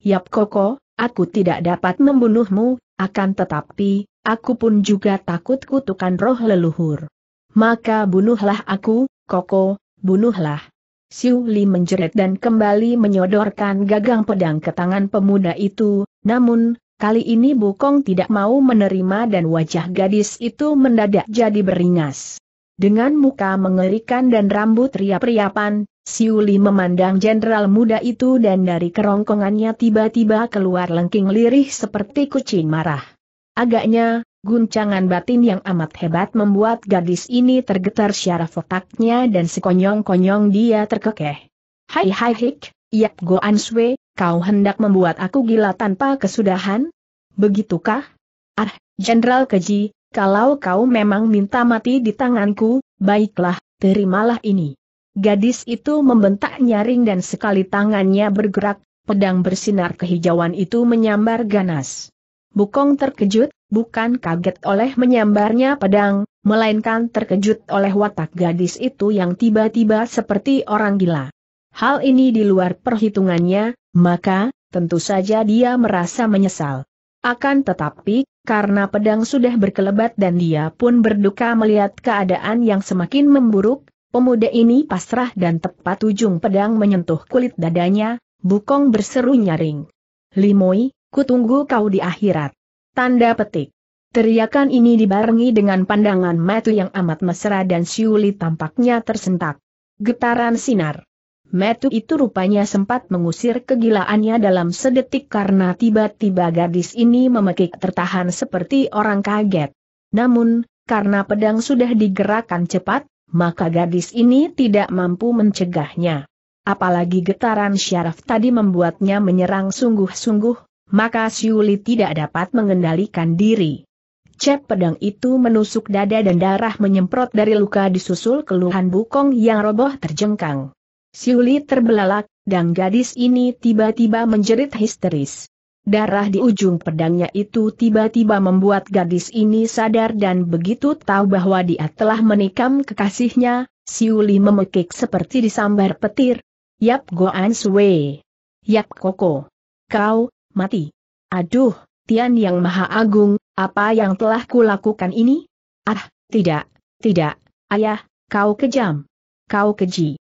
Yap Koko, aku tidak dapat membunuhmu, akan tetapi, aku pun juga takut kutukan roh leluhur. Maka bunuhlah aku, Koko, bunuhlah. Siu Li menjerit dan kembali menyodorkan gagang pedang ke tangan pemuda itu, namun, kali ini Bukong tidak mau menerima dan wajah gadis itu mendadak jadi beringas. Dengan muka mengerikan dan rambut riap-riapan, Siuli memandang jenderal muda itu dan dari kerongkongannya tiba-tiba keluar lengking lirih seperti kucing marah. Agaknya, guncangan batin yang amat hebat membuat gadis ini tergetar syaraf otaknya dan sekonyong-konyong dia terkekeh. Hai hai hik, Yap Goan Swe, kau hendak membuat aku gila tanpa kesudahan? Begitukah? Ah, Jenderal Keji, kalau kau memang minta mati di tanganku, baiklah, terimalah ini. Gadis itu membentak nyaring dan sekali tangannya bergerak, pedang bersinar kehijauan itu menyambar ganas. Bukong terkejut, bukan kaget oleh menyambarnya pedang, melainkan terkejut oleh watak gadis itu yang tiba-tiba seperti orang gila. Hal ini di luar perhitungannya, maka, tentu saja dia merasa menyesal. Akan tetapi, karena pedang sudah berkelebat dan dia pun berduka melihat keadaan yang semakin memburuk, pemuda ini pasrah dan tepat ujung pedang menyentuh kulit dadanya, Bukong berseru nyaring. Limoi, kutunggu kau di akhirat. Tanda petik. Teriakan ini dibarengi dengan pandangan mata yang amat mesra dan Siuli tampaknya tersentak. Getaran sinar. Metu itu rupanya sempat mengusir kegilaannya dalam sedetik karena tiba-tiba gadis ini memekik tertahan seperti orang kaget. Namun, karena pedang sudah digerakkan cepat, maka gadis ini tidak mampu mencegahnya. Apalagi getaran syaraf tadi membuatnya menyerang sungguh-sungguh, maka Siuli tidak dapat mengendalikan diri. Cep pedang itu menusuk dada dan darah menyemprot dari luka disusul keluhan bukong yang roboh terjengkang. Siuli terbelalak, dan gadis ini tiba-tiba menjerit histeris. Darah di ujung pedangnya itu tiba-tiba membuat gadis ini sadar dan begitu tahu bahwa dia telah menikam kekasihnya, Siuli memekik seperti disambar petir. Yap Goan Sue. Yap Koko. Kau, mati. Aduh, Tian Yang Maha Agung, apa yang telah kulakukan ini? Ah, tidak, tidak, ayah, kau kejam. Kau keji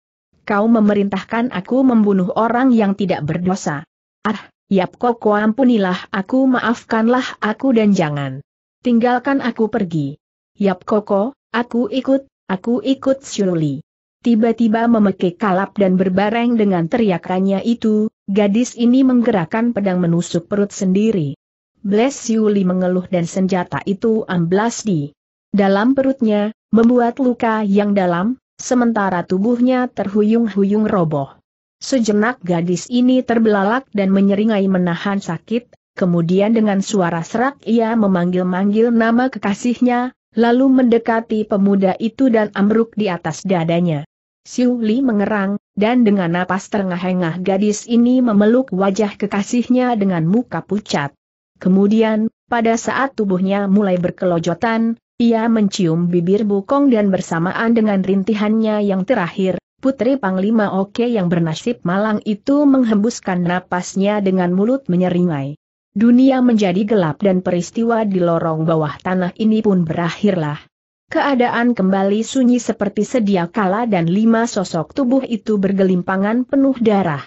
kau memerintahkan aku membunuh orang yang tidak berdosa. Ah, Yap Koko ampunilah aku maafkanlah aku dan jangan tinggalkan aku pergi. Yap Koko, aku ikut, aku ikut Shuli. Tiba-tiba memekik kalap dan berbareng dengan teriakannya itu, gadis ini menggerakkan pedang menusuk perut sendiri. Bless Syuli mengeluh dan senjata itu amblas di dalam perutnya, membuat luka yang dalam, sementara tubuhnya terhuyung-huyung roboh. Sejenak gadis ini terbelalak dan menyeringai menahan sakit, kemudian dengan suara serak ia memanggil-manggil nama kekasihnya, lalu mendekati pemuda itu dan amruk di atas dadanya. Siu Li mengerang, dan dengan napas terengah-engah gadis ini memeluk wajah kekasihnya dengan muka pucat. Kemudian, pada saat tubuhnya mulai berkelojotan, ia mencium bibir bukong dan bersamaan dengan rintihannya yang terakhir, putri Panglima Oke yang bernasib malang itu menghembuskan napasnya dengan mulut menyeringai. Dunia menjadi gelap dan peristiwa di lorong bawah tanah ini pun berakhirlah. Keadaan kembali sunyi seperti sedia kala dan lima sosok tubuh itu bergelimpangan penuh darah.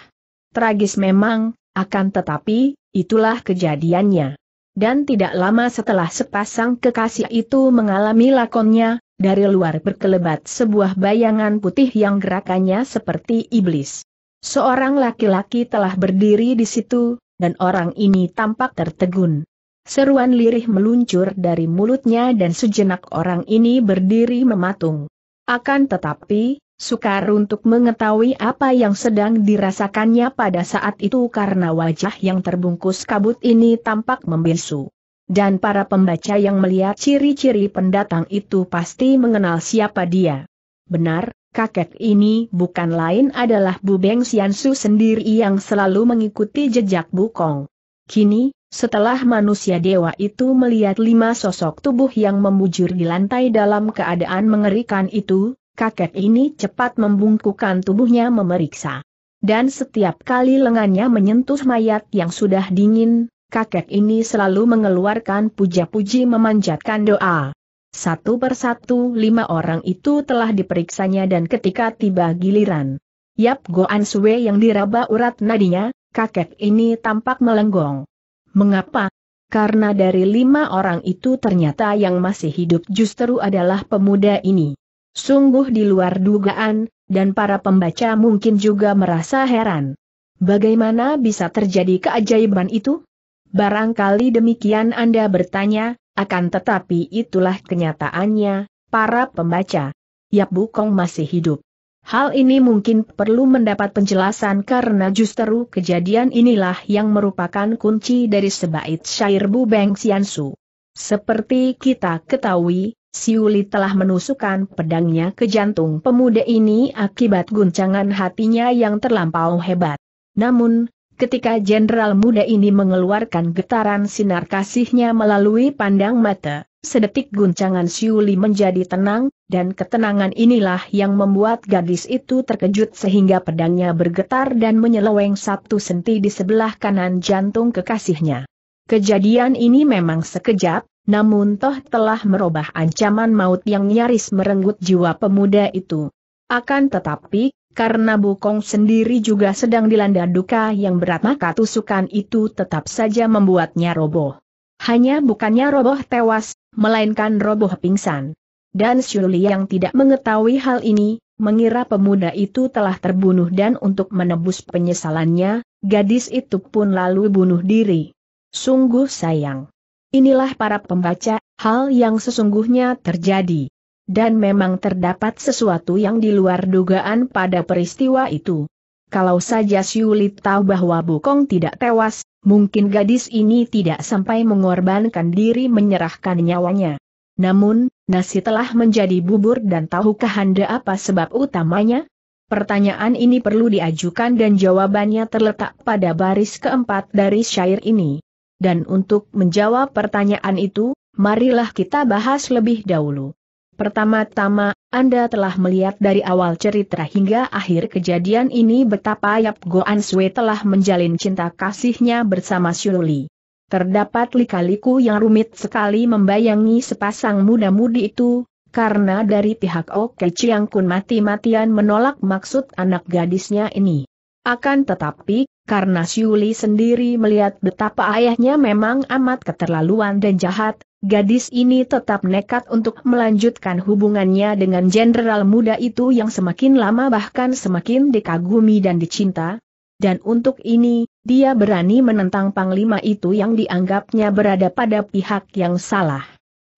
Tragis memang, akan tetapi, itulah kejadiannya dan tidak lama setelah sepasang kekasih itu mengalami lakonnya, dari luar berkelebat sebuah bayangan putih yang gerakannya seperti iblis. Seorang laki-laki telah berdiri di situ, dan orang ini tampak tertegun. Seruan lirih meluncur dari mulutnya dan sejenak orang ini berdiri mematung. Akan tetapi, Sukar untuk mengetahui apa yang sedang dirasakannya pada saat itu karena wajah yang terbungkus kabut ini tampak membisu. Dan para pembaca yang melihat ciri-ciri pendatang itu pasti mengenal siapa dia. Benar, kakek ini bukan lain adalah Bu Beng Siansu sendiri yang selalu mengikuti jejak Bukong. Kini, setelah manusia dewa itu melihat lima sosok tubuh yang membujur di lantai dalam keadaan mengerikan itu, kakek ini cepat membungkukan tubuhnya memeriksa. Dan setiap kali lengannya menyentuh mayat yang sudah dingin, kakek ini selalu mengeluarkan puja-puji memanjatkan doa. Satu persatu lima orang itu telah diperiksanya dan ketika tiba giliran Yap Goan Sue yang diraba urat nadinya, kakek ini tampak melenggong. Mengapa? Karena dari lima orang itu ternyata yang masih hidup justru adalah pemuda ini. Sungguh di luar dugaan, dan para pembaca mungkin juga merasa heran. Bagaimana bisa terjadi keajaiban itu? Barangkali demikian Anda bertanya, akan tetapi itulah kenyataannya, para pembaca. Yap Bukong masih hidup. Hal ini mungkin perlu mendapat penjelasan karena justru kejadian inilah yang merupakan kunci dari sebaik syair Bu Beng Siansu. Seperti kita ketahui, Siuli telah menusukkan pedangnya ke jantung pemuda ini akibat guncangan hatinya yang terlampau hebat. Namun, ketika jenderal muda ini mengeluarkan getaran sinar kasihnya melalui pandang mata, sedetik guncangan Siuli menjadi tenang, dan ketenangan inilah yang membuat gadis itu terkejut sehingga pedangnya bergetar dan menyeleweng satu senti di sebelah kanan jantung kekasihnya. Kejadian ini memang sekejap, namun toh telah merubah ancaman maut yang nyaris merenggut jiwa pemuda itu. Akan tetapi, karena Bukong sendiri juga sedang dilanda duka yang berat maka tusukan itu tetap saja membuatnya roboh. Hanya bukannya roboh tewas, melainkan roboh pingsan. Dan Shuli yang tidak mengetahui hal ini, mengira pemuda itu telah terbunuh dan untuk menebus penyesalannya, gadis itu pun lalu bunuh diri. Sungguh sayang. Inilah para pembaca, hal yang sesungguhnya terjadi. Dan memang terdapat sesuatu yang di luar dugaan pada peristiwa itu. Kalau saja Siulit tahu bahwa Bukong tidak tewas, mungkin gadis ini tidak sampai mengorbankan diri menyerahkan nyawanya. Namun, nasi telah menjadi bubur dan tahu anda apa sebab utamanya? Pertanyaan ini perlu diajukan dan jawabannya terletak pada baris keempat dari syair ini. Dan untuk menjawab pertanyaan itu, marilah kita bahas lebih dahulu. Pertama-tama, Anda telah melihat dari awal cerita hingga akhir kejadian ini betapa Yap Goan Sui telah menjalin cinta kasihnya bersama Syuli. Terdapat lika-liku yang rumit sekali membayangi sepasang muda-mudi itu, karena dari pihak Oke Chiang Kun mati-matian menolak maksud anak gadisnya ini. Akan tetapi, karena Siuli sendiri melihat betapa ayahnya memang amat keterlaluan dan jahat, gadis ini tetap nekat untuk melanjutkan hubungannya dengan jenderal muda itu yang semakin lama bahkan semakin dikagumi dan dicinta. Dan untuk ini, dia berani menentang panglima itu yang dianggapnya berada pada pihak yang salah.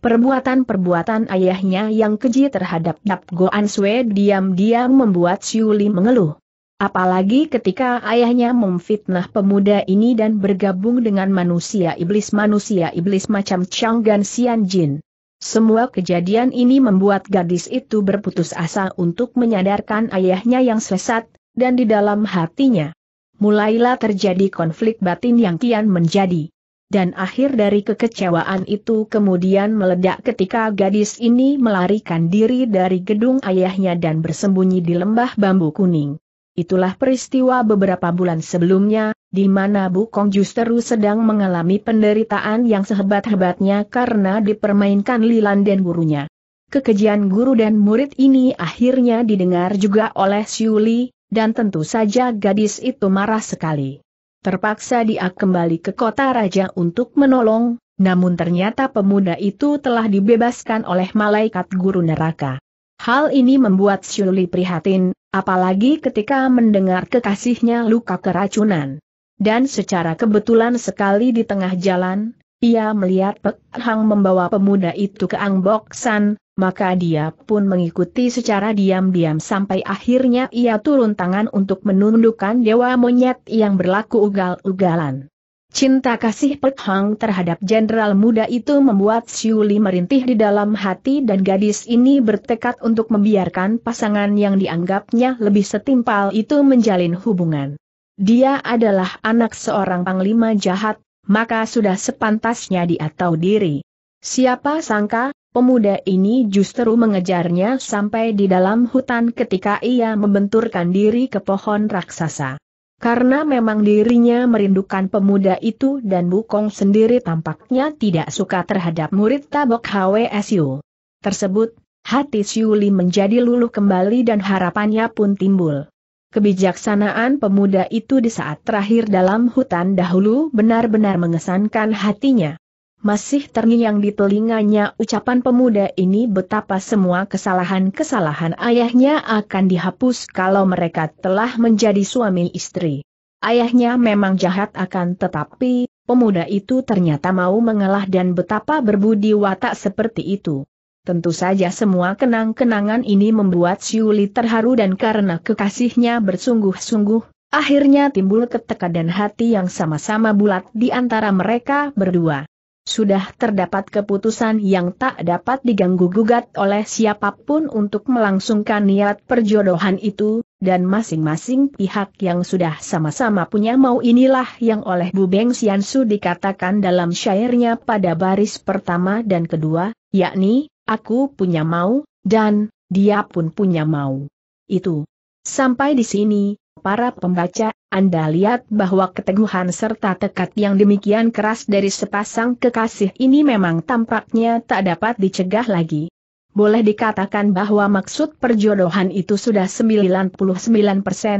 Perbuatan-perbuatan ayahnya yang keji terhadap Dap Goan diam-diam membuat Siuli mengeluh. Apalagi ketika ayahnya memfitnah pemuda ini dan bergabung dengan manusia iblis-manusia iblis macam Chang Gan Xian Jin. Semua kejadian ini membuat gadis itu berputus asa untuk menyadarkan ayahnya yang sesat, dan di dalam hatinya. Mulailah terjadi konflik batin yang kian menjadi. Dan akhir dari kekecewaan itu kemudian meledak ketika gadis ini melarikan diri dari gedung ayahnya dan bersembunyi di lembah bambu kuning. Itulah peristiwa beberapa bulan sebelumnya, di mana Bu Kong justru sedang mengalami penderitaan yang sehebat-hebatnya karena dipermainkan Lilan dan gurunya. Kekejian guru dan murid ini akhirnya didengar juga oleh Siuli, dan tentu saja gadis itu marah sekali. Terpaksa dia kembali ke kota raja untuk menolong, namun ternyata pemuda itu telah dibebaskan oleh malaikat guru neraka. Hal ini membuat Shuli prihatin, apalagi ketika mendengar kekasihnya luka keracunan. Dan secara kebetulan sekali di tengah jalan, ia melihat Pek Hang membawa pemuda itu ke Angboksan, maka dia pun mengikuti secara diam-diam sampai akhirnya ia turun tangan untuk menundukkan dewa monyet yang berlaku ugal-ugalan. Cinta kasih Pek Hang terhadap jenderal muda itu membuat Siuli merintih di dalam hati dan gadis ini bertekad untuk membiarkan pasangan yang dianggapnya lebih setimpal itu menjalin hubungan. Dia adalah anak seorang panglima jahat, maka sudah sepantasnya dia tahu diri. Siapa sangka, pemuda ini justru mengejarnya sampai di dalam hutan ketika ia membenturkan diri ke pohon raksasa. Karena memang dirinya merindukan pemuda itu dan Bukong sendiri tampaknya tidak suka terhadap murid tabok HWSU. Tersebut, hati Siuli menjadi luluh kembali dan harapannya pun timbul. Kebijaksanaan pemuda itu di saat terakhir dalam hutan dahulu benar-benar mengesankan hatinya. Masih terngiang di telinganya ucapan pemuda ini betapa semua kesalahan-kesalahan ayahnya akan dihapus kalau mereka telah menjadi suami istri. Ayahnya memang jahat akan tetapi, pemuda itu ternyata mau mengalah dan betapa berbudi watak seperti itu. Tentu saja semua kenang-kenangan ini membuat Siuli terharu dan karena kekasihnya bersungguh-sungguh, akhirnya timbul ketekadan hati yang sama-sama bulat di antara mereka berdua. Sudah terdapat keputusan yang tak dapat diganggu-gugat oleh siapapun untuk melangsungkan niat perjodohan itu, dan masing-masing pihak yang sudah sama-sama punya mau inilah yang oleh Bu Beng Siansu dikatakan dalam syairnya pada baris pertama dan kedua, yakni, aku punya mau, dan, dia pun punya mau. Itu. Sampai di sini, Para pembaca, Anda lihat bahwa keteguhan serta tekad yang demikian keras dari sepasang kekasih ini memang tampaknya tak dapat dicegah lagi. Boleh dikatakan bahwa maksud perjodohan itu sudah 99%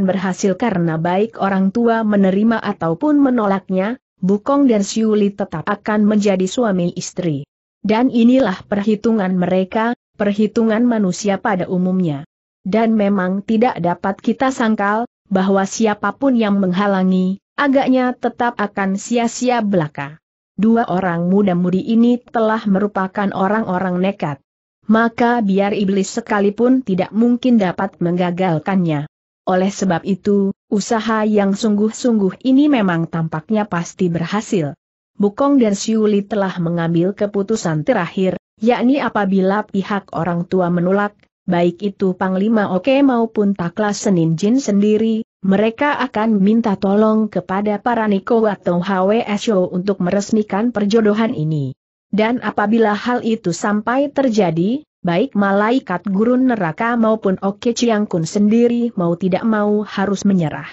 berhasil karena baik orang tua menerima ataupun menolaknya, Bukong dan Siuli tetap akan menjadi suami istri. Dan inilah perhitungan mereka, perhitungan manusia pada umumnya. Dan memang tidak dapat kita sangkal, bahwa siapapun yang menghalangi, agaknya tetap akan sia-sia belaka. Dua orang muda-mudi ini telah merupakan orang-orang nekat. Maka biar iblis sekalipun tidak mungkin dapat menggagalkannya. Oleh sebab itu, usaha yang sungguh-sungguh ini memang tampaknya pasti berhasil. Bukong dan Siuli telah mengambil keputusan terakhir, yakni apabila pihak orang tua menolak, baik itu Panglima Oke maupun Taklas Senin Jin sendiri, mereka akan minta tolong kepada para Niko atau HWSO untuk meresmikan perjodohan ini. Dan apabila hal itu sampai terjadi, baik malaikat gurun neraka maupun Oke Chiangkun sendiri mau tidak mau harus menyerah.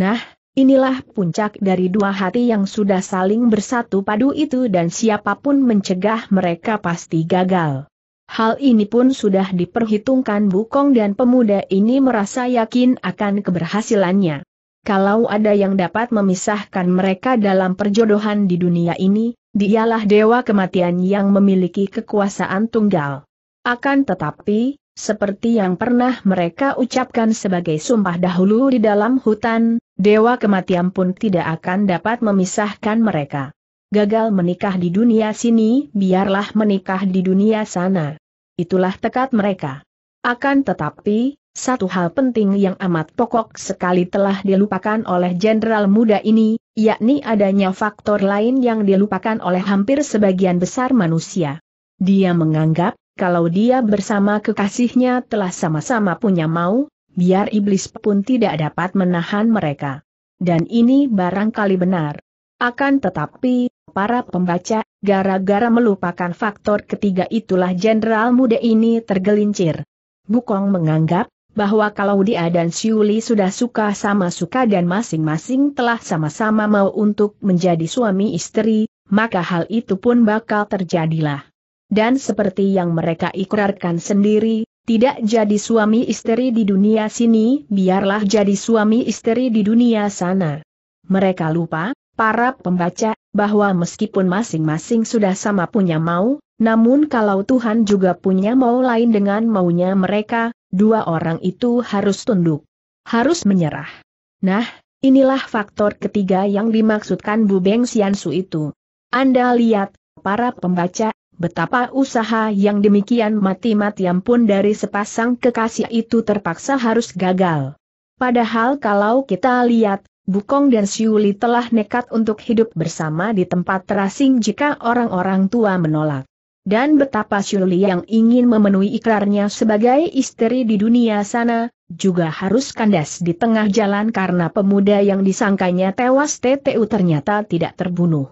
Nah, Inilah puncak dari dua hati yang sudah saling bersatu padu itu dan siapapun mencegah mereka pasti gagal. Hal ini pun sudah diperhitungkan Bukong dan pemuda ini merasa yakin akan keberhasilannya. Kalau ada yang dapat memisahkan mereka dalam perjodohan di dunia ini, dialah dewa kematian yang memiliki kekuasaan tunggal. Akan tetapi, seperti yang pernah mereka ucapkan sebagai sumpah dahulu di dalam hutan, dewa kematian pun tidak akan dapat memisahkan mereka. Gagal menikah di dunia sini, biarlah menikah di dunia sana. Itulah tekad mereka. Akan tetapi, satu hal penting yang amat pokok sekali telah dilupakan oleh jenderal muda ini, yakni adanya faktor lain yang dilupakan oleh hampir sebagian besar manusia. Dia menganggap, kalau dia bersama kekasihnya telah sama-sama punya mau, biar iblis pun tidak dapat menahan mereka. Dan ini barangkali benar. Akan tetapi, para pembaca, gara-gara melupakan faktor ketiga itulah jenderal muda ini tergelincir. Bukong menganggap, bahwa kalau dia dan Siuli sudah suka sama suka dan masing-masing telah sama-sama mau untuk menjadi suami istri, maka hal itu pun bakal terjadilah. Dan seperti yang mereka ikrarkan sendiri, tidak jadi suami istri di dunia sini, biarlah jadi suami istri di dunia sana. Mereka lupa, para pembaca, bahwa meskipun masing-masing sudah sama punya mau, namun kalau Tuhan juga punya mau lain dengan maunya mereka, dua orang itu harus tunduk. Harus menyerah. Nah, inilah faktor ketiga yang dimaksudkan Bu Beng Siansu itu. Anda lihat, para pembaca, betapa usaha yang demikian mati-matian pun dari sepasang kekasih itu terpaksa harus gagal. Padahal kalau kita lihat, Bukong dan Siuli telah nekat untuk hidup bersama di tempat terasing jika orang-orang tua menolak. Dan betapa Siuli yang ingin memenuhi ikrarnya sebagai istri di dunia sana, juga harus kandas di tengah jalan karena pemuda yang disangkanya tewas TTU ternyata tidak terbunuh.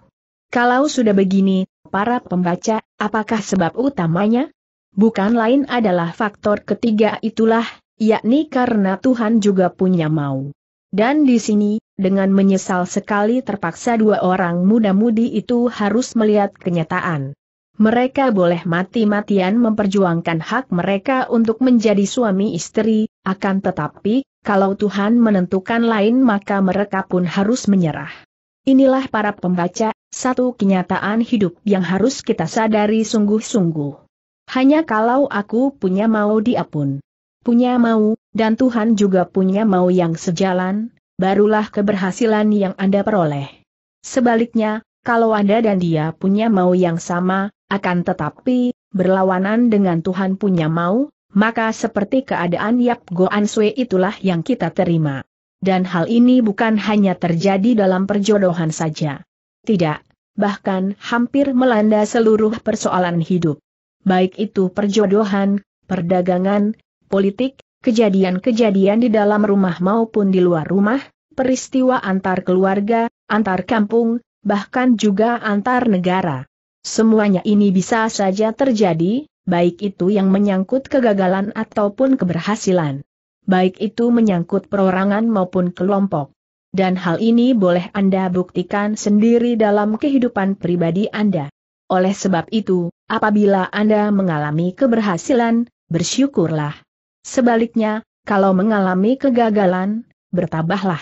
Kalau sudah begini, para pembaca, apakah sebab utamanya? Bukan lain adalah faktor ketiga itulah, yakni karena Tuhan juga punya mau. Dan di sini, dengan menyesal sekali terpaksa dua orang muda-mudi itu harus melihat kenyataan. Mereka boleh mati-matian memperjuangkan hak mereka untuk menjadi suami istri, akan tetapi, kalau Tuhan menentukan lain maka mereka pun harus menyerah. Inilah para pembaca, satu kenyataan hidup yang harus kita sadari sungguh-sungguh. Hanya kalau aku punya mau dia pun punya mau, dan Tuhan juga punya mau yang sejalan, barulah keberhasilan yang Anda peroleh. Sebaliknya, kalau Anda dan dia punya mau yang sama, akan tetapi, berlawanan dengan Tuhan punya mau, maka seperti keadaan Yap Goan Sui itulah yang kita terima. Dan hal ini bukan hanya terjadi dalam perjodohan saja. Tidak, bahkan hampir melanda seluruh persoalan hidup. Baik itu perjodohan, perdagangan, politik, kejadian-kejadian di dalam rumah maupun di luar rumah, peristiwa antar keluarga, antar kampung, bahkan juga antar negara. Semuanya ini bisa saja terjadi, baik itu yang menyangkut kegagalan ataupun keberhasilan. Baik itu menyangkut perorangan maupun kelompok. Dan hal ini boleh Anda buktikan sendiri dalam kehidupan pribadi Anda. Oleh sebab itu, apabila Anda mengalami keberhasilan, bersyukurlah. Sebaliknya, kalau mengalami kegagalan, bertabahlah.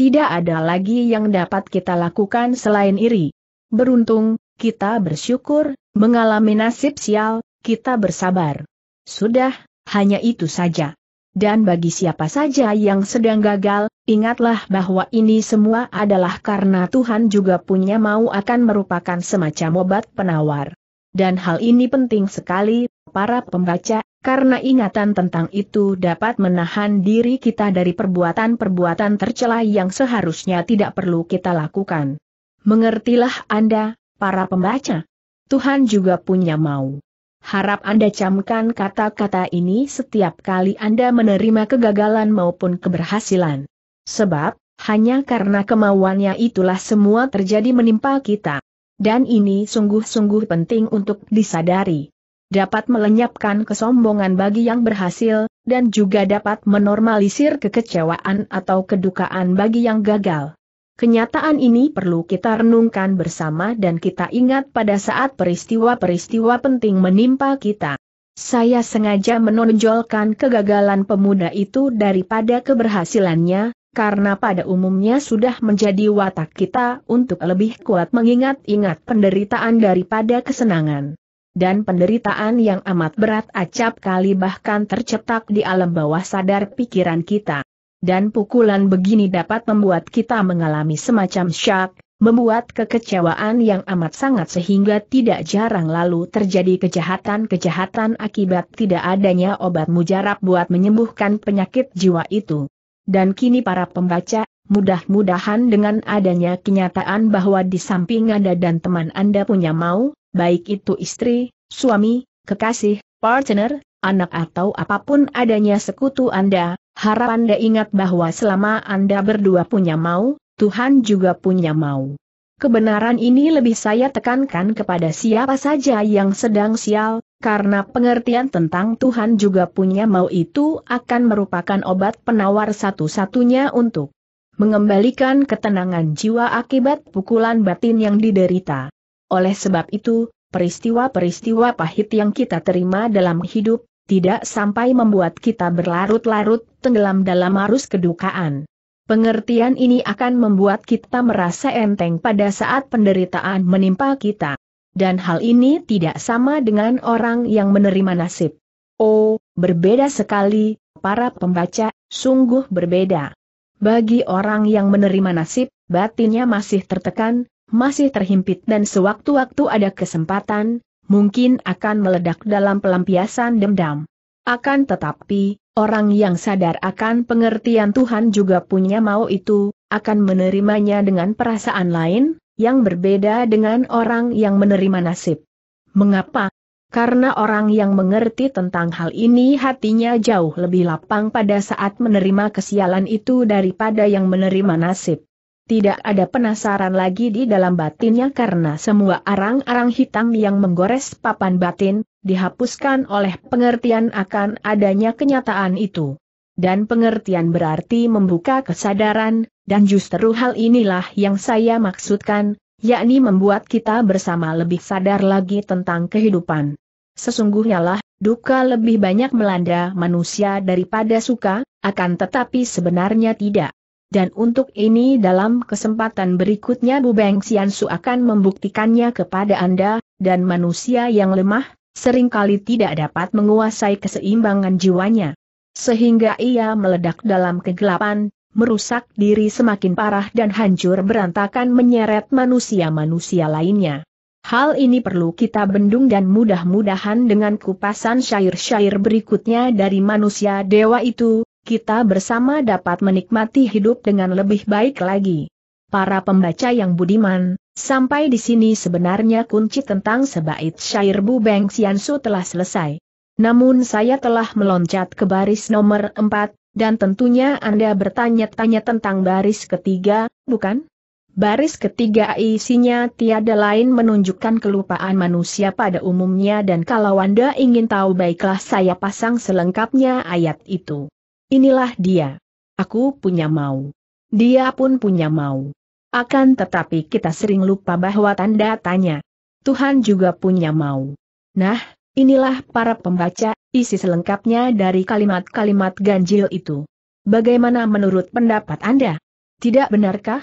Tidak ada lagi yang dapat kita lakukan selain iri. Beruntung, kita bersyukur, mengalami nasib sial, kita bersabar. Sudah, hanya itu saja. Dan bagi siapa saja yang sedang gagal, ingatlah bahwa ini semua adalah karena Tuhan juga punya mau akan merupakan semacam obat penawar dan hal ini penting sekali, para pembaca, karena ingatan tentang itu dapat menahan diri kita dari perbuatan-perbuatan tercela yang seharusnya tidak perlu kita lakukan. Mengertilah Anda, para pembaca. Tuhan juga punya mau. Harap Anda camkan kata-kata ini setiap kali Anda menerima kegagalan maupun keberhasilan. Sebab, hanya karena kemauannya itulah semua terjadi menimpa kita dan ini sungguh-sungguh penting untuk disadari. Dapat melenyapkan kesombongan bagi yang berhasil, dan juga dapat menormalisir kekecewaan atau kedukaan bagi yang gagal. Kenyataan ini perlu kita renungkan bersama dan kita ingat pada saat peristiwa-peristiwa penting menimpa kita. Saya sengaja menonjolkan kegagalan pemuda itu daripada keberhasilannya, karena pada umumnya sudah menjadi watak kita untuk lebih kuat mengingat-ingat penderitaan daripada kesenangan. Dan penderitaan yang amat berat acap kali bahkan tercetak di alam bawah sadar pikiran kita. Dan pukulan begini dapat membuat kita mengalami semacam syak, membuat kekecewaan yang amat sangat sehingga tidak jarang lalu terjadi kejahatan-kejahatan akibat tidak adanya obat mujarab buat menyembuhkan penyakit jiwa itu dan kini para pembaca, mudah-mudahan dengan adanya kenyataan bahwa di samping Anda dan teman Anda punya mau, baik itu istri, suami, kekasih, partner, anak atau apapun adanya sekutu Anda, harap Anda ingat bahwa selama Anda berdua punya mau, Tuhan juga punya mau. Kebenaran ini lebih saya tekankan kepada siapa saja yang sedang sial, karena pengertian tentang Tuhan juga punya mau itu akan merupakan obat penawar satu-satunya untuk mengembalikan ketenangan jiwa akibat pukulan batin yang diderita. Oleh sebab itu, peristiwa-peristiwa pahit yang kita terima dalam hidup, tidak sampai membuat kita berlarut-larut tenggelam dalam arus kedukaan. Pengertian ini akan membuat kita merasa enteng pada saat penderitaan menimpa kita dan hal ini tidak sama dengan orang yang menerima nasib. Oh, berbeda sekali, para pembaca, sungguh berbeda. Bagi orang yang menerima nasib, batinnya masih tertekan, masih terhimpit dan sewaktu-waktu ada kesempatan, mungkin akan meledak dalam pelampiasan dendam. Akan tetapi, orang yang sadar akan pengertian Tuhan juga punya mau itu, akan menerimanya dengan perasaan lain, yang berbeda dengan orang yang menerima nasib. Mengapa? Karena orang yang mengerti tentang hal ini hatinya jauh lebih lapang pada saat menerima kesialan itu daripada yang menerima nasib. Tidak ada penasaran lagi di dalam batinnya karena semua arang-arang hitam yang menggores papan batin, dihapuskan oleh pengertian akan adanya kenyataan itu dan pengertian berarti membuka kesadaran, dan justru hal inilah yang saya maksudkan, yakni membuat kita bersama lebih sadar lagi tentang kehidupan. Sesungguhnya lah, duka lebih banyak melanda manusia daripada suka, akan tetapi sebenarnya tidak. Dan untuk ini dalam kesempatan berikutnya Bu Beng Su akan membuktikannya kepada Anda, dan manusia yang lemah, seringkali tidak dapat menguasai keseimbangan jiwanya sehingga ia meledak dalam kegelapan, merusak diri semakin parah dan hancur berantakan menyeret manusia-manusia lainnya. Hal ini perlu kita bendung dan mudah-mudahan dengan kupasan syair-syair berikutnya dari manusia dewa itu, kita bersama dapat menikmati hidup dengan lebih baik lagi. Para pembaca yang budiman, sampai di sini sebenarnya kunci tentang sebaik syair Bu Beng Siansu telah selesai. Namun saya telah meloncat ke baris nomor empat, dan tentunya Anda bertanya-tanya tentang baris ketiga, bukan? Baris ketiga isinya tiada lain menunjukkan kelupaan manusia pada umumnya dan kalau Anda ingin tahu baiklah saya pasang selengkapnya ayat itu. Inilah dia. Aku punya mau. Dia pun punya mau. Akan tetapi kita sering lupa bahwa tanda tanya. Tuhan juga punya mau. Nah, Inilah para pembaca, isi selengkapnya dari kalimat-kalimat ganjil itu. Bagaimana menurut pendapat Anda? Tidak benarkah?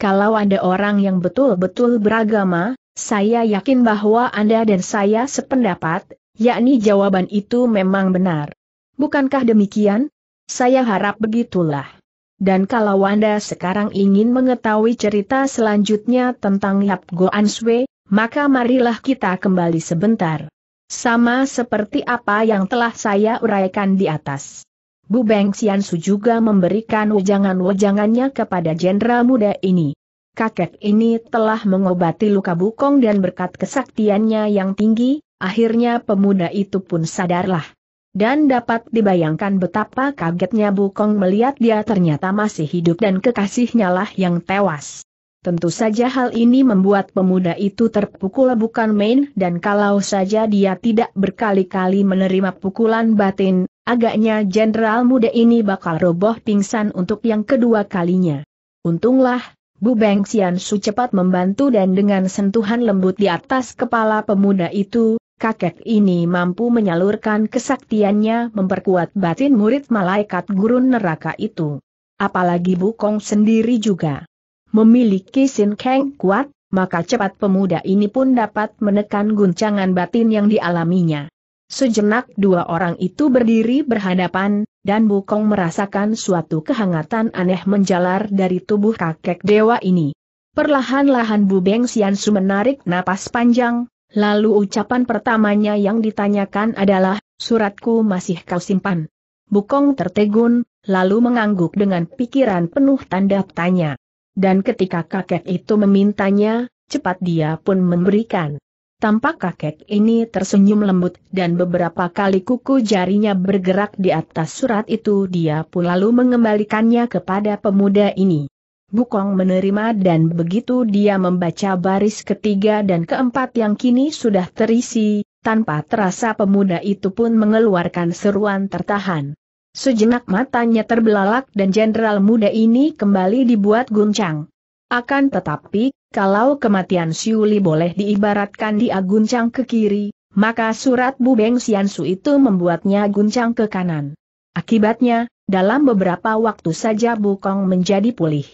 Kalau Anda orang yang betul-betul beragama, saya yakin bahwa Anda dan saya sependapat, yakni jawaban itu memang benar. Bukankah demikian? Saya harap begitulah. Dan kalau Anda sekarang ingin mengetahui cerita selanjutnya tentang Yap Goan Answe, maka marilah kita kembali sebentar. Sama seperti apa yang telah saya uraikan di atas. Bu Beng Xiansu juga memberikan wejangan-wejangannya kepada jenderal muda ini. Kakek ini telah mengobati luka bukong dan berkat kesaktiannya yang tinggi, akhirnya pemuda itu pun sadarlah. Dan dapat dibayangkan betapa kagetnya bukong melihat dia ternyata masih hidup dan kekasihnya lah yang tewas. Tentu saja hal ini membuat pemuda itu terpukul bukan main dan kalau saja dia tidak berkali-kali menerima pukulan batin, agaknya jenderal muda ini bakal roboh pingsan untuk yang kedua kalinya. Untunglah, Bu Beng Xian Su cepat membantu dan dengan sentuhan lembut di atas kepala pemuda itu, kakek ini mampu menyalurkan kesaktiannya memperkuat batin murid malaikat gurun neraka itu. Apalagi Bu Kong sendiri juga memiliki sin keng kuat, maka cepat pemuda ini pun dapat menekan guncangan batin yang dialaminya. Sejenak dua orang itu berdiri berhadapan, dan Bukong merasakan suatu kehangatan aneh menjalar dari tubuh kakek dewa ini. Perlahan-lahan Bu Beng Xiansu menarik napas panjang, lalu ucapan pertamanya yang ditanyakan adalah, suratku masih kau simpan. Bukong tertegun, lalu mengangguk dengan pikiran penuh tanda tanya dan ketika kakek itu memintanya, cepat dia pun memberikan. Tampak kakek ini tersenyum lembut dan beberapa kali kuku jarinya bergerak di atas surat itu dia pun lalu mengembalikannya kepada pemuda ini. Bukong menerima dan begitu dia membaca baris ketiga dan keempat yang kini sudah terisi, tanpa terasa pemuda itu pun mengeluarkan seruan tertahan. Sejenak matanya terbelalak dan jenderal muda ini kembali dibuat guncang. Akan tetapi, kalau kematian Siuli boleh diibaratkan dia guncang ke kiri, maka surat Bubeng Siansu itu membuatnya guncang ke kanan. Akibatnya, dalam beberapa waktu saja Bu Kong menjadi pulih.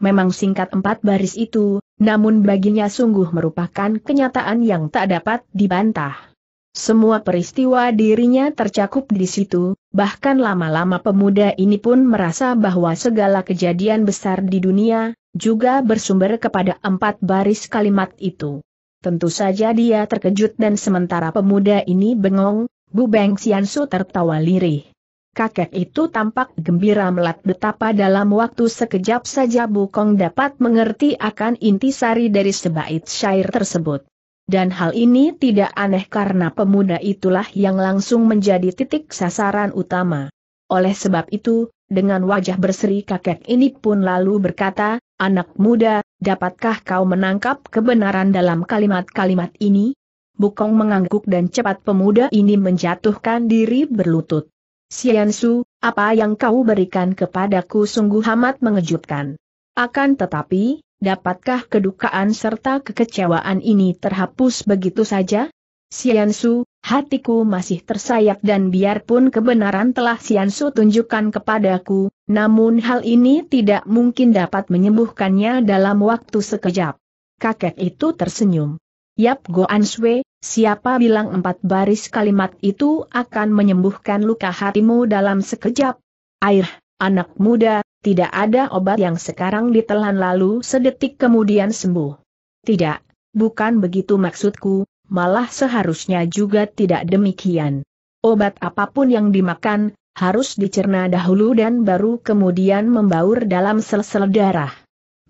Memang singkat empat baris itu, namun baginya sungguh merupakan kenyataan yang tak dapat dibantah. Semua peristiwa dirinya tercakup di situ, bahkan lama-lama pemuda ini pun merasa bahwa segala kejadian besar di dunia, juga bersumber kepada empat baris kalimat itu. Tentu saja dia terkejut dan sementara pemuda ini bengong, Bu Beng Xiansu tertawa lirih. Kakek itu tampak gembira melat betapa dalam waktu sekejap saja Bu Kong dapat mengerti akan intisari dari sebaik syair tersebut. Dan hal ini tidak aneh karena pemuda itulah yang langsung menjadi titik sasaran utama. Oleh sebab itu, dengan wajah berseri kakek ini pun lalu berkata, Anak muda, dapatkah kau menangkap kebenaran dalam kalimat-kalimat ini? Bukong mengangguk dan cepat pemuda ini menjatuhkan diri berlutut. Su, apa yang kau berikan kepadaku sungguh amat mengejutkan. Akan tetapi, dapatkah kedukaan serta kekecewaan ini terhapus begitu saja? Siansu, hatiku masih tersayat dan biarpun kebenaran telah Siansu tunjukkan kepadaku, namun hal ini tidak mungkin dapat menyembuhkannya dalam waktu sekejap. Kakek itu tersenyum. Yap Goan Sue, siapa bilang empat baris kalimat itu akan menyembuhkan luka hatimu dalam sekejap? Air, anak muda, tidak ada obat yang sekarang ditelan lalu sedetik kemudian sembuh. Tidak, bukan begitu maksudku, malah seharusnya juga tidak demikian. Obat apapun yang dimakan, harus dicerna dahulu dan baru kemudian membaur dalam sel-sel darah.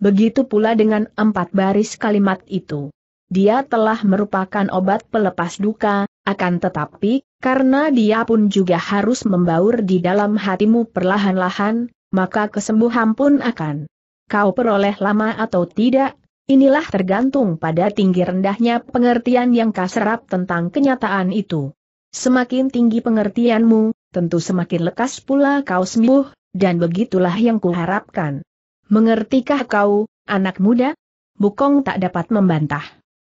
Begitu pula dengan empat baris kalimat itu. Dia telah merupakan obat pelepas duka, akan tetapi, karena dia pun juga harus membaur di dalam hatimu perlahan-lahan, maka kesembuhan pun akan kau peroleh lama atau tidak, inilah tergantung pada tinggi rendahnya pengertian yang kau serap tentang kenyataan itu. Semakin tinggi pengertianmu, tentu semakin lekas pula kau sembuh, dan begitulah yang kuharapkan. Mengertikah kau, anak muda? Bukong tak dapat membantah.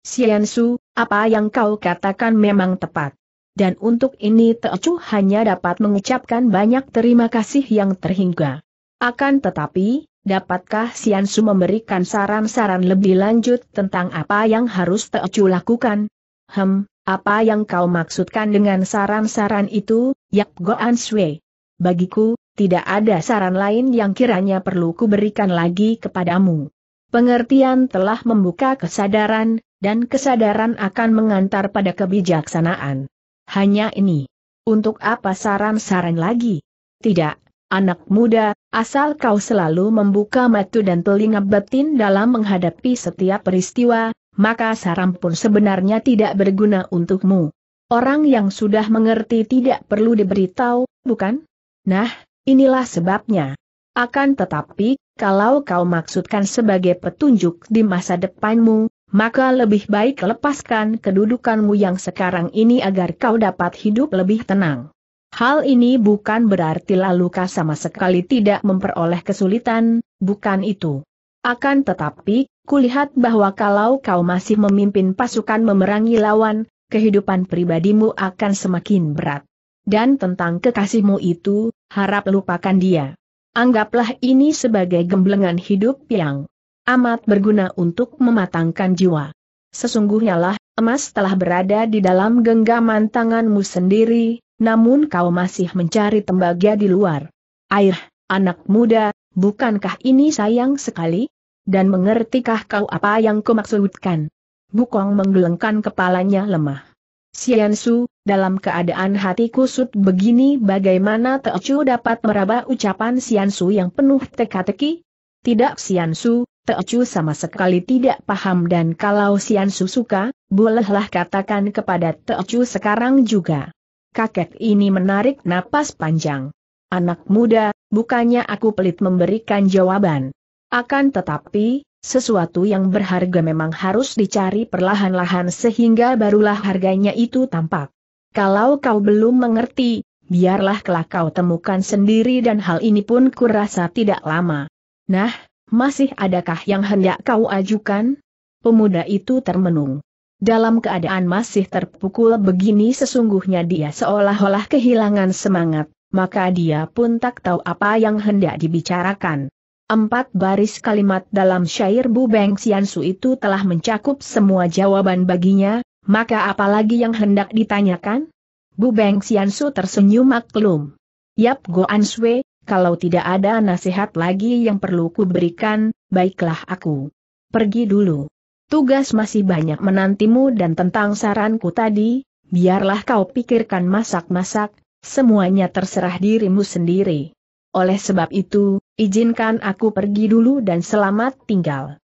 Su, apa yang kau katakan memang tepat. Dan untuk ini Teocu hanya dapat mengucapkan banyak terima kasih yang terhingga. Akan tetapi, dapatkah Su memberikan saran-saran lebih lanjut tentang apa yang harus Teocu lakukan? Hem, apa yang kau maksudkan dengan saran-saran itu, Yap Go Goan Sui? Bagiku, tidak ada saran lain yang kiranya perlu kuberikan lagi kepadamu. Pengertian telah membuka kesadaran, dan kesadaran akan mengantar pada kebijaksanaan. Hanya ini. Untuk apa saran-saran lagi? Tidak, Anak muda, asal kau selalu membuka mata dan telinga batin dalam menghadapi setiap peristiwa, maka saram pun sebenarnya tidak berguna untukmu. Orang yang sudah mengerti tidak perlu diberitahu, bukan? Nah, inilah sebabnya. Akan tetapi, kalau kau maksudkan sebagai petunjuk di masa depanmu, maka lebih baik lepaskan kedudukanmu yang sekarang ini agar kau dapat hidup lebih tenang. Hal ini bukan berarti Laluka sama sekali tidak memperoleh kesulitan, bukan itu. Akan tetapi, kulihat bahwa kalau kau masih memimpin pasukan memerangi lawan, kehidupan pribadimu akan semakin berat. Dan tentang kekasihmu itu, harap lupakan dia. Anggaplah ini sebagai gemblengan hidup yang amat berguna untuk mematangkan jiwa. Sesungguhnya lah, emas telah berada di dalam genggaman tanganmu sendiri, namun kau masih mencari tembaga di luar. Air, anak muda, bukankah ini sayang sekali? Dan mengertikah kau apa yang kumaksudkan? Bukong menggelengkan kepalanya lemah. Sian Su, dalam keadaan hati kusut begini bagaimana Teocu dapat meraba ucapan Sian Su yang penuh teka-teki? Tidak Sian Su, Teocu sama sekali tidak paham dan kalau Sian Su suka, bolehlah katakan kepada Teocu sekarang juga kakek ini menarik napas panjang. Anak muda, bukannya aku pelit memberikan jawaban. Akan tetapi, sesuatu yang berharga memang harus dicari perlahan-lahan sehingga barulah harganya itu tampak. Kalau kau belum mengerti, biarlah kelak kau temukan sendiri dan hal ini pun kurasa tidak lama. Nah, masih adakah yang hendak kau ajukan? Pemuda itu termenung. Dalam keadaan masih terpukul begini sesungguhnya dia seolah-olah kehilangan semangat, maka dia pun tak tahu apa yang hendak dibicarakan. Empat baris kalimat dalam syair Bu Beng Xiansu itu telah mencakup semua jawaban baginya, maka apalagi yang hendak ditanyakan? Bu Beng Xiansu tersenyum maklum. Yap go Swe, kalau tidak ada nasihat lagi yang perlu kuberikan, baiklah aku. Pergi dulu tugas masih banyak menantimu dan tentang saranku tadi, biarlah kau pikirkan masak-masak, semuanya terserah dirimu sendiri. Oleh sebab itu, izinkan aku pergi dulu dan selamat tinggal.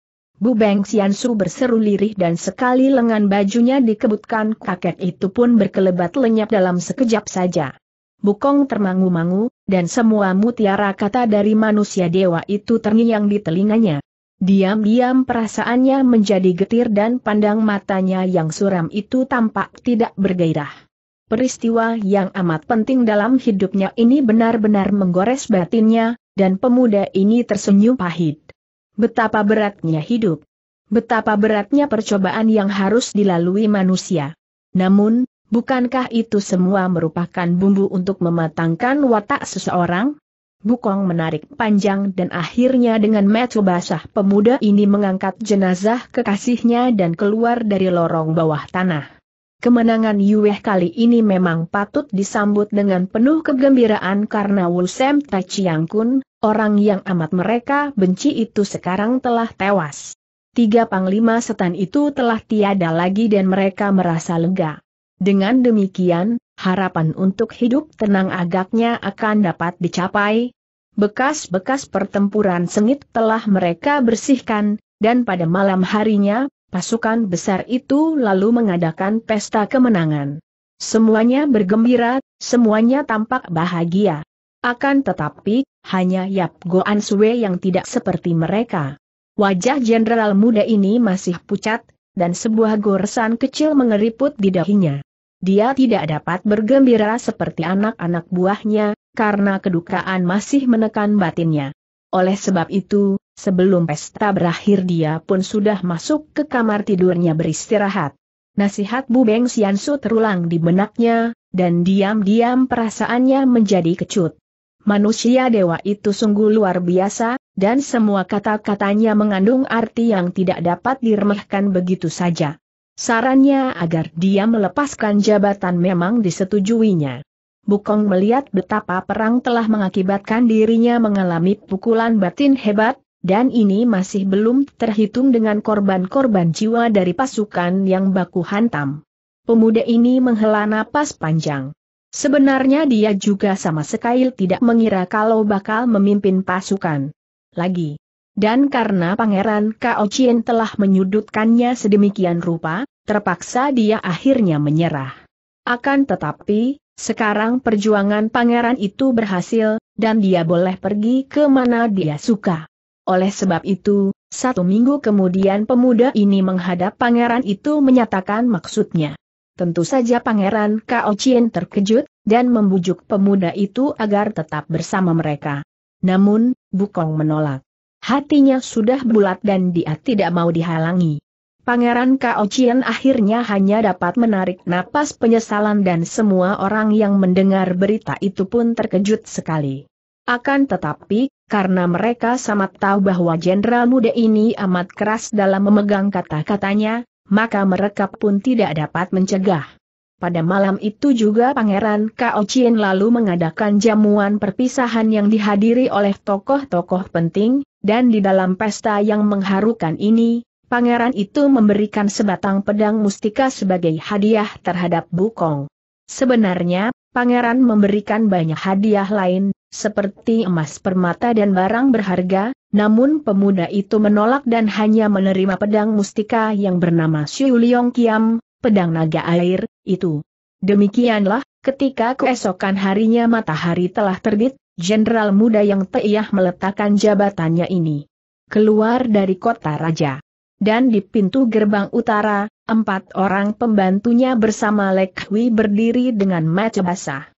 Bu Beng Xiansu berseru lirih dan sekali lengan bajunya dikebutkan kakek itu pun berkelebat lenyap dalam sekejap saja. Bukong termangu-mangu, dan semua mutiara kata dari manusia dewa itu terngiang di telinganya. Diam-diam perasaannya menjadi getir dan pandang matanya yang suram itu tampak tidak bergairah. Peristiwa yang amat penting dalam hidupnya ini benar-benar menggores batinnya, dan pemuda ini tersenyum pahit. Betapa beratnya hidup. Betapa beratnya percobaan yang harus dilalui manusia. Namun, bukankah itu semua merupakan bumbu untuk mematangkan watak seseorang? Bukong menarik panjang dan akhirnya dengan metu basah pemuda ini mengangkat jenazah kekasihnya dan keluar dari lorong bawah tanah. Kemenangan Yueh kali ini memang patut disambut dengan penuh kegembiraan karena Wulsem Tachiang Kun, orang yang amat mereka benci itu sekarang telah tewas. Tiga panglima setan itu telah tiada lagi dan mereka merasa lega. Dengan demikian, harapan untuk hidup tenang agaknya akan dapat dicapai. Bekas-bekas pertempuran sengit telah mereka bersihkan, dan pada malam harinya, pasukan besar itu lalu mengadakan pesta kemenangan. Semuanya bergembira, semuanya tampak bahagia. Akan tetapi, hanya Yap Goan Sue yang tidak seperti mereka. Wajah jenderal muda ini masih pucat, dan sebuah goresan kecil mengeriput di dahinya. Dia tidak dapat bergembira seperti anak-anak buahnya, karena kedukaan masih menekan batinnya. Oleh sebab itu, sebelum pesta berakhir dia pun sudah masuk ke kamar tidurnya beristirahat. Nasihat Bu Beng Siansu terulang di benaknya, dan diam-diam perasaannya menjadi kecut. Manusia dewa itu sungguh luar biasa, dan semua kata-katanya mengandung arti yang tidak dapat diremehkan begitu saja. Sarannya agar dia melepaskan jabatan memang disetujuinya. Bukong melihat betapa perang telah mengakibatkan dirinya mengalami pukulan batin hebat, dan ini masih belum terhitung dengan korban-korban jiwa dari pasukan yang baku hantam. Pemuda ini menghela napas panjang. Sebenarnya dia juga sama sekali tidak mengira kalau bakal memimpin pasukan. Lagi, dan karena Pangeran Kao Chien telah menyudutkannya sedemikian rupa, terpaksa dia akhirnya menyerah. Akan tetapi, sekarang perjuangan pangeran itu berhasil, dan dia boleh pergi ke mana dia suka. Oleh sebab itu, satu minggu kemudian pemuda ini menghadap pangeran itu menyatakan maksudnya. Tentu saja pangeran Kao Chien terkejut, dan membujuk pemuda itu agar tetap bersama mereka. Namun, Bukong menolak. Hatinya sudah bulat dan dia tidak mau dihalangi. Pangeran Kao Chien akhirnya hanya dapat menarik napas penyesalan dan semua orang yang mendengar berita itu pun terkejut sekali. Akan tetapi, karena mereka sama tahu bahwa jenderal muda ini amat keras dalam memegang kata-katanya, maka mereka pun tidak dapat mencegah. Pada malam itu juga Pangeran Kao Chien lalu mengadakan jamuan perpisahan yang dihadiri oleh tokoh-tokoh penting, dan di dalam pesta yang mengharukan ini, pangeran itu memberikan sebatang pedang mustika sebagai hadiah terhadap Bukong. Sebenarnya, pangeran memberikan banyak hadiah lain, seperti emas permata dan barang berharga, namun pemuda itu menolak dan hanya menerima pedang mustika yang bernama Xiu Liong Kiam, pedang naga air, itu. Demikianlah, ketika keesokan harinya matahari telah terbit, jenderal muda yang teiyah meletakkan jabatannya ini. Keluar dari kota raja. Dan di pintu gerbang utara, empat orang pembantunya bersama Lekwi berdiri dengan mata basah.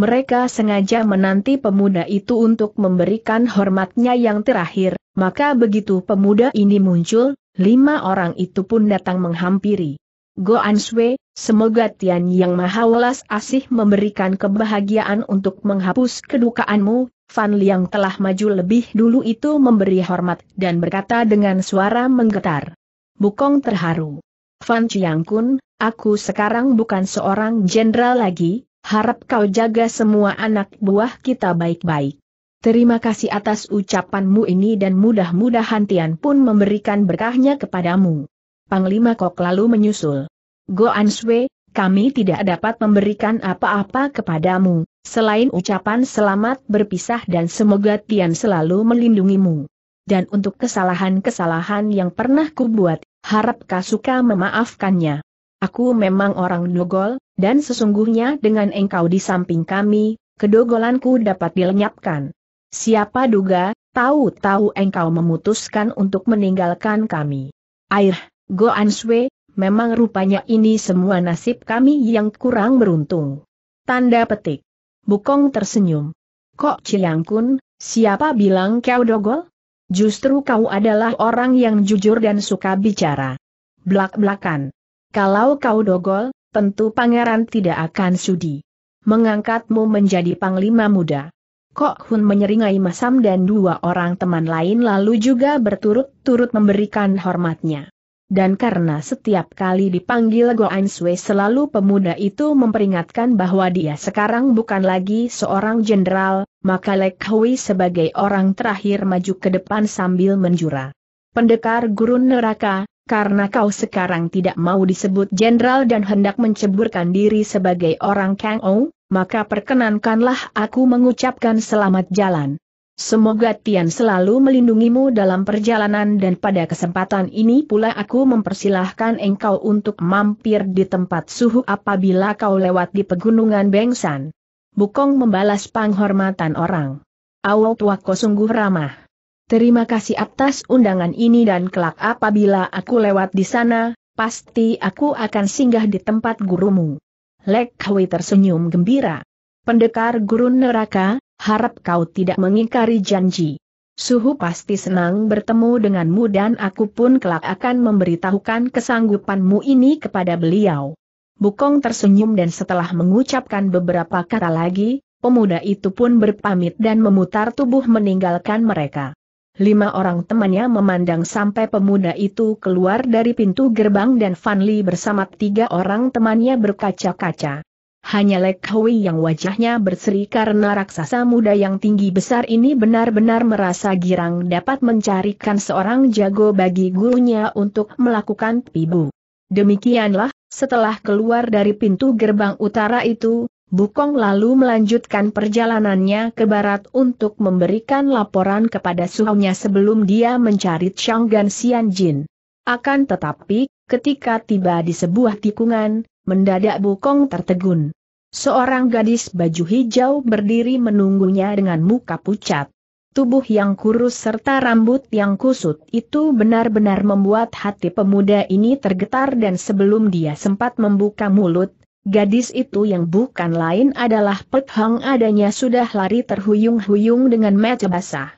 Mereka sengaja menanti pemuda itu untuk memberikan hormatnya yang terakhir, maka begitu pemuda ini muncul, lima orang itu pun datang menghampiri. Go Answe, Semoga Tian Yang Maha Welas Asih memberikan kebahagiaan untuk menghapus kedukaanmu, Fan Liang telah maju lebih dulu itu memberi hormat dan berkata dengan suara menggetar. Bukong terharu. Fan Chiang Kun, aku sekarang bukan seorang jenderal lagi, harap kau jaga semua anak buah kita baik-baik. Terima kasih atas ucapanmu ini dan mudah-mudahan Tian pun memberikan berkahnya kepadamu. Panglima Kok lalu menyusul. Goan Answe, kami tidak dapat memberikan apa-apa kepadamu, selain ucapan selamat berpisah dan semoga Tian selalu melindungimu. Dan untuk kesalahan-kesalahan yang pernah kubuat, harap kau suka memaafkannya. Aku memang orang dogol, dan sesungguhnya dengan engkau di samping kami, kedogolanku dapat dilenyapkan. Siapa duga, tahu-tahu engkau memutuskan untuk meninggalkan kami. Air, Goan Answe, Memang rupanya ini semua nasib kami yang kurang beruntung. Tanda petik. Bukong tersenyum. Kok Kun, siapa bilang kau dogol? Justru kau adalah orang yang jujur dan suka bicara. Blak-blakan, Kalau kau dogol, tentu pangeran tidak akan sudi. Mengangkatmu menjadi panglima muda. Kok Hun menyeringai masam dan dua orang teman lain lalu juga berturut-turut memberikan hormatnya dan karena setiap kali dipanggil Go Sui selalu pemuda itu memperingatkan bahwa dia sekarang bukan lagi seorang jenderal, maka Lek Hui sebagai orang terakhir maju ke depan sambil menjura. Pendekar gurun neraka, karena kau sekarang tidak mau disebut jenderal dan hendak menceburkan diri sebagai orang Kang Ou, maka perkenankanlah aku mengucapkan selamat jalan. Semoga Tian selalu melindungimu dalam perjalanan dan pada kesempatan ini pula aku mempersilahkan engkau untuk mampir di tempat suhu apabila kau lewat di pegunungan Bengsan. Bukong membalas penghormatan orang. Awal kau sungguh ramah. Terima kasih atas undangan ini dan kelak apabila aku lewat di sana, pasti aku akan singgah di tempat gurumu. Lek Hui tersenyum gembira. Pendekar gurun neraka, harap kau tidak mengingkari janji. Suhu pasti senang bertemu denganmu dan aku pun kelak akan memberitahukan kesanggupanmu ini kepada beliau. Bukong tersenyum dan setelah mengucapkan beberapa kata lagi, pemuda itu pun berpamit dan memutar tubuh meninggalkan mereka. Lima orang temannya memandang sampai pemuda itu keluar dari pintu gerbang dan Fanli bersama tiga orang temannya berkaca-kaca. Hanya Lek Hui yang wajahnya berseri karena raksasa muda yang tinggi besar ini benar-benar merasa girang dapat mencarikan seorang jago bagi gurunya untuk melakukan pibu. Demikianlah, setelah keluar dari pintu gerbang utara itu, Bukong lalu melanjutkan perjalanannya ke barat untuk memberikan laporan kepada suhunya sebelum dia mencari Chang Gan Xian Jin. Akan tetapi, ketika tiba di sebuah tikungan, Mendadak Bukong tertegun. Seorang gadis baju hijau berdiri menunggunya dengan muka pucat. Tubuh yang kurus serta rambut yang kusut itu benar-benar membuat hati pemuda ini tergetar dan sebelum dia sempat membuka mulut, gadis itu yang bukan lain adalah Pek Hang adanya sudah lari terhuyung-huyung dengan mata basah.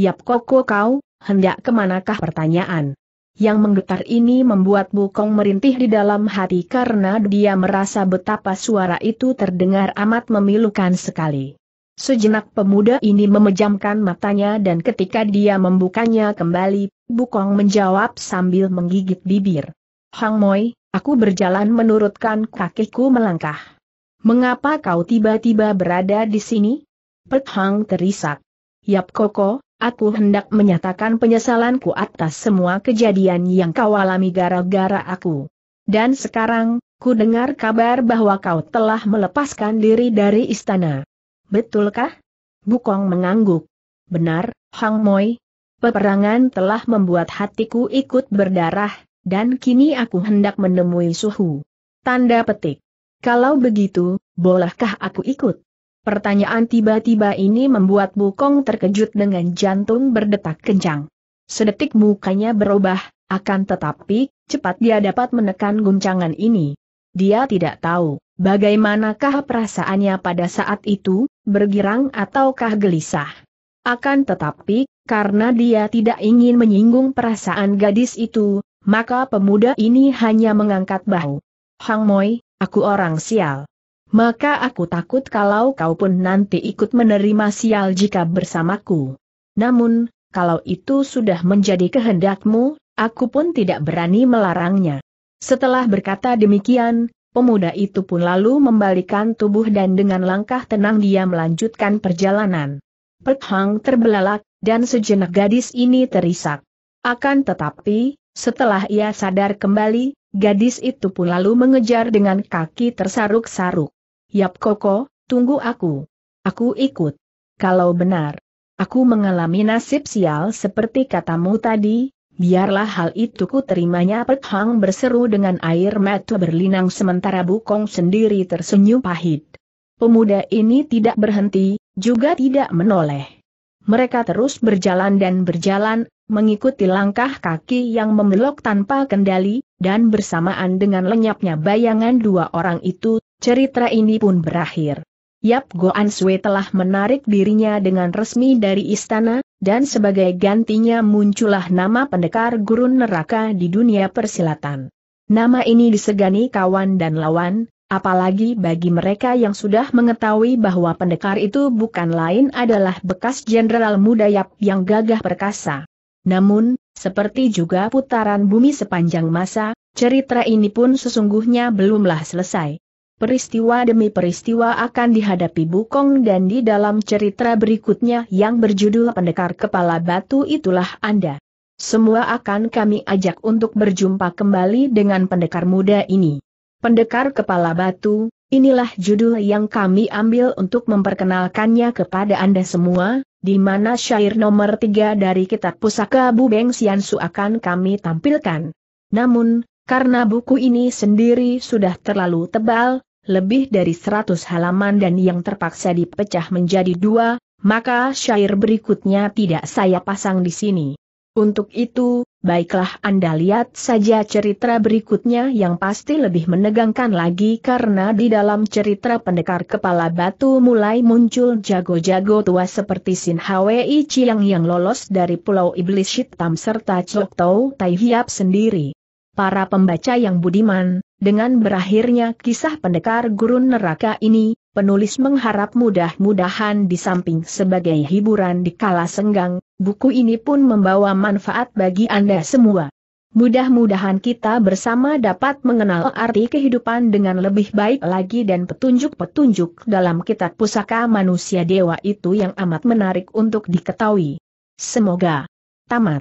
Yap koko kau, hendak kemanakah pertanyaan? yang menggetar ini membuat Bukong merintih di dalam hati karena dia merasa betapa suara itu terdengar amat memilukan sekali. Sejenak pemuda ini memejamkan matanya dan ketika dia membukanya kembali, Bukong menjawab sambil menggigit bibir. Hang Moi, aku berjalan menurutkan kakiku melangkah. Mengapa kau tiba-tiba berada di sini? Pet Hang terisak. Yap Koko, aku hendak menyatakan penyesalanku atas semua kejadian yang kau alami gara-gara aku. Dan sekarang, ku dengar kabar bahwa kau telah melepaskan diri dari istana. Betulkah? Bukong mengangguk. Benar, Hang Moi. Peperangan telah membuat hatiku ikut berdarah, dan kini aku hendak menemui suhu. Tanda petik. Kalau begitu, bolehkah aku ikut? Pertanyaan tiba-tiba ini membuat Bukong terkejut dengan jantung berdetak kencang. Sedetik mukanya berubah, akan tetapi, cepat dia dapat menekan guncangan ini. Dia tidak tahu, bagaimanakah perasaannya pada saat itu, bergirang ataukah gelisah. Akan tetapi, karena dia tidak ingin menyinggung perasaan gadis itu, maka pemuda ini hanya mengangkat bahu. Hang Moi, aku orang sial maka aku takut kalau kau pun nanti ikut menerima sial jika bersamaku. Namun, kalau itu sudah menjadi kehendakmu, aku pun tidak berani melarangnya. Setelah berkata demikian, pemuda itu pun lalu membalikan tubuh dan dengan langkah tenang dia melanjutkan perjalanan. Perkhang terbelalak, dan sejenak gadis ini terisak. Akan tetapi, setelah ia sadar kembali, gadis itu pun lalu mengejar dengan kaki tersaruk-saruk. Yap Koko, tunggu aku. Aku ikut. Kalau benar, aku mengalami nasib sial seperti katamu tadi, biarlah hal itu ku terimanya Pek Hang berseru dengan air mata berlinang sementara Bukong sendiri tersenyum pahit. Pemuda ini tidak berhenti, juga tidak menoleh. Mereka terus berjalan dan berjalan, mengikuti langkah kaki yang membelok tanpa kendali, dan bersamaan dengan lenyapnya bayangan dua orang itu, Cerita ini pun berakhir. Yap Goan Sui telah menarik dirinya dengan resmi dari istana, dan sebagai gantinya muncullah nama pendekar gurun neraka di dunia persilatan. Nama ini disegani kawan dan lawan, apalagi bagi mereka yang sudah mengetahui bahwa pendekar itu bukan lain adalah bekas jenderal muda Yap yang gagah perkasa. Namun, seperti juga putaran bumi sepanjang masa, cerita ini pun sesungguhnya belumlah selesai. Peristiwa demi peristiwa akan dihadapi Bukong dan di dalam cerita berikutnya yang berjudul Pendekar Kepala Batu itulah Anda. Semua akan kami ajak untuk berjumpa kembali dengan pendekar muda ini. Pendekar Kepala Batu, inilah judul yang kami ambil untuk memperkenalkannya kepada Anda semua, di mana syair nomor tiga dari kitab pusaka Bu Bubeng Siansu akan kami tampilkan. Namun, karena buku ini sendiri sudah terlalu tebal, lebih dari seratus halaman dan yang terpaksa dipecah menjadi dua, maka syair berikutnya tidak saya pasang di sini. Untuk itu, baiklah Anda lihat saja cerita berikutnya yang pasti lebih menegangkan lagi karena di dalam cerita pendekar kepala batu mulai muncul jago-jago tua seperti Sin Hwi Chiang yang lolos dari Pulau Iblis Hitam serta Chok Tau Tai Hiap sendiri. Para pembaca yang budiman, dengan berakhirnya kisah pendekar gurun neraka ini, penulis mengharap mudah-mudahan di samping sebagai hiburan di kala senggang, buku ini pun membawa manfaat bagi Anda semua. Mudah-mudahan kita bersama dapat mengenal arti kehidupan dengan lebih baik lagi dan petunjuk-petunjuk dalam kitab pusaka manusia dewa itu yang amat menarik untuk diketahui. Semoga tamat.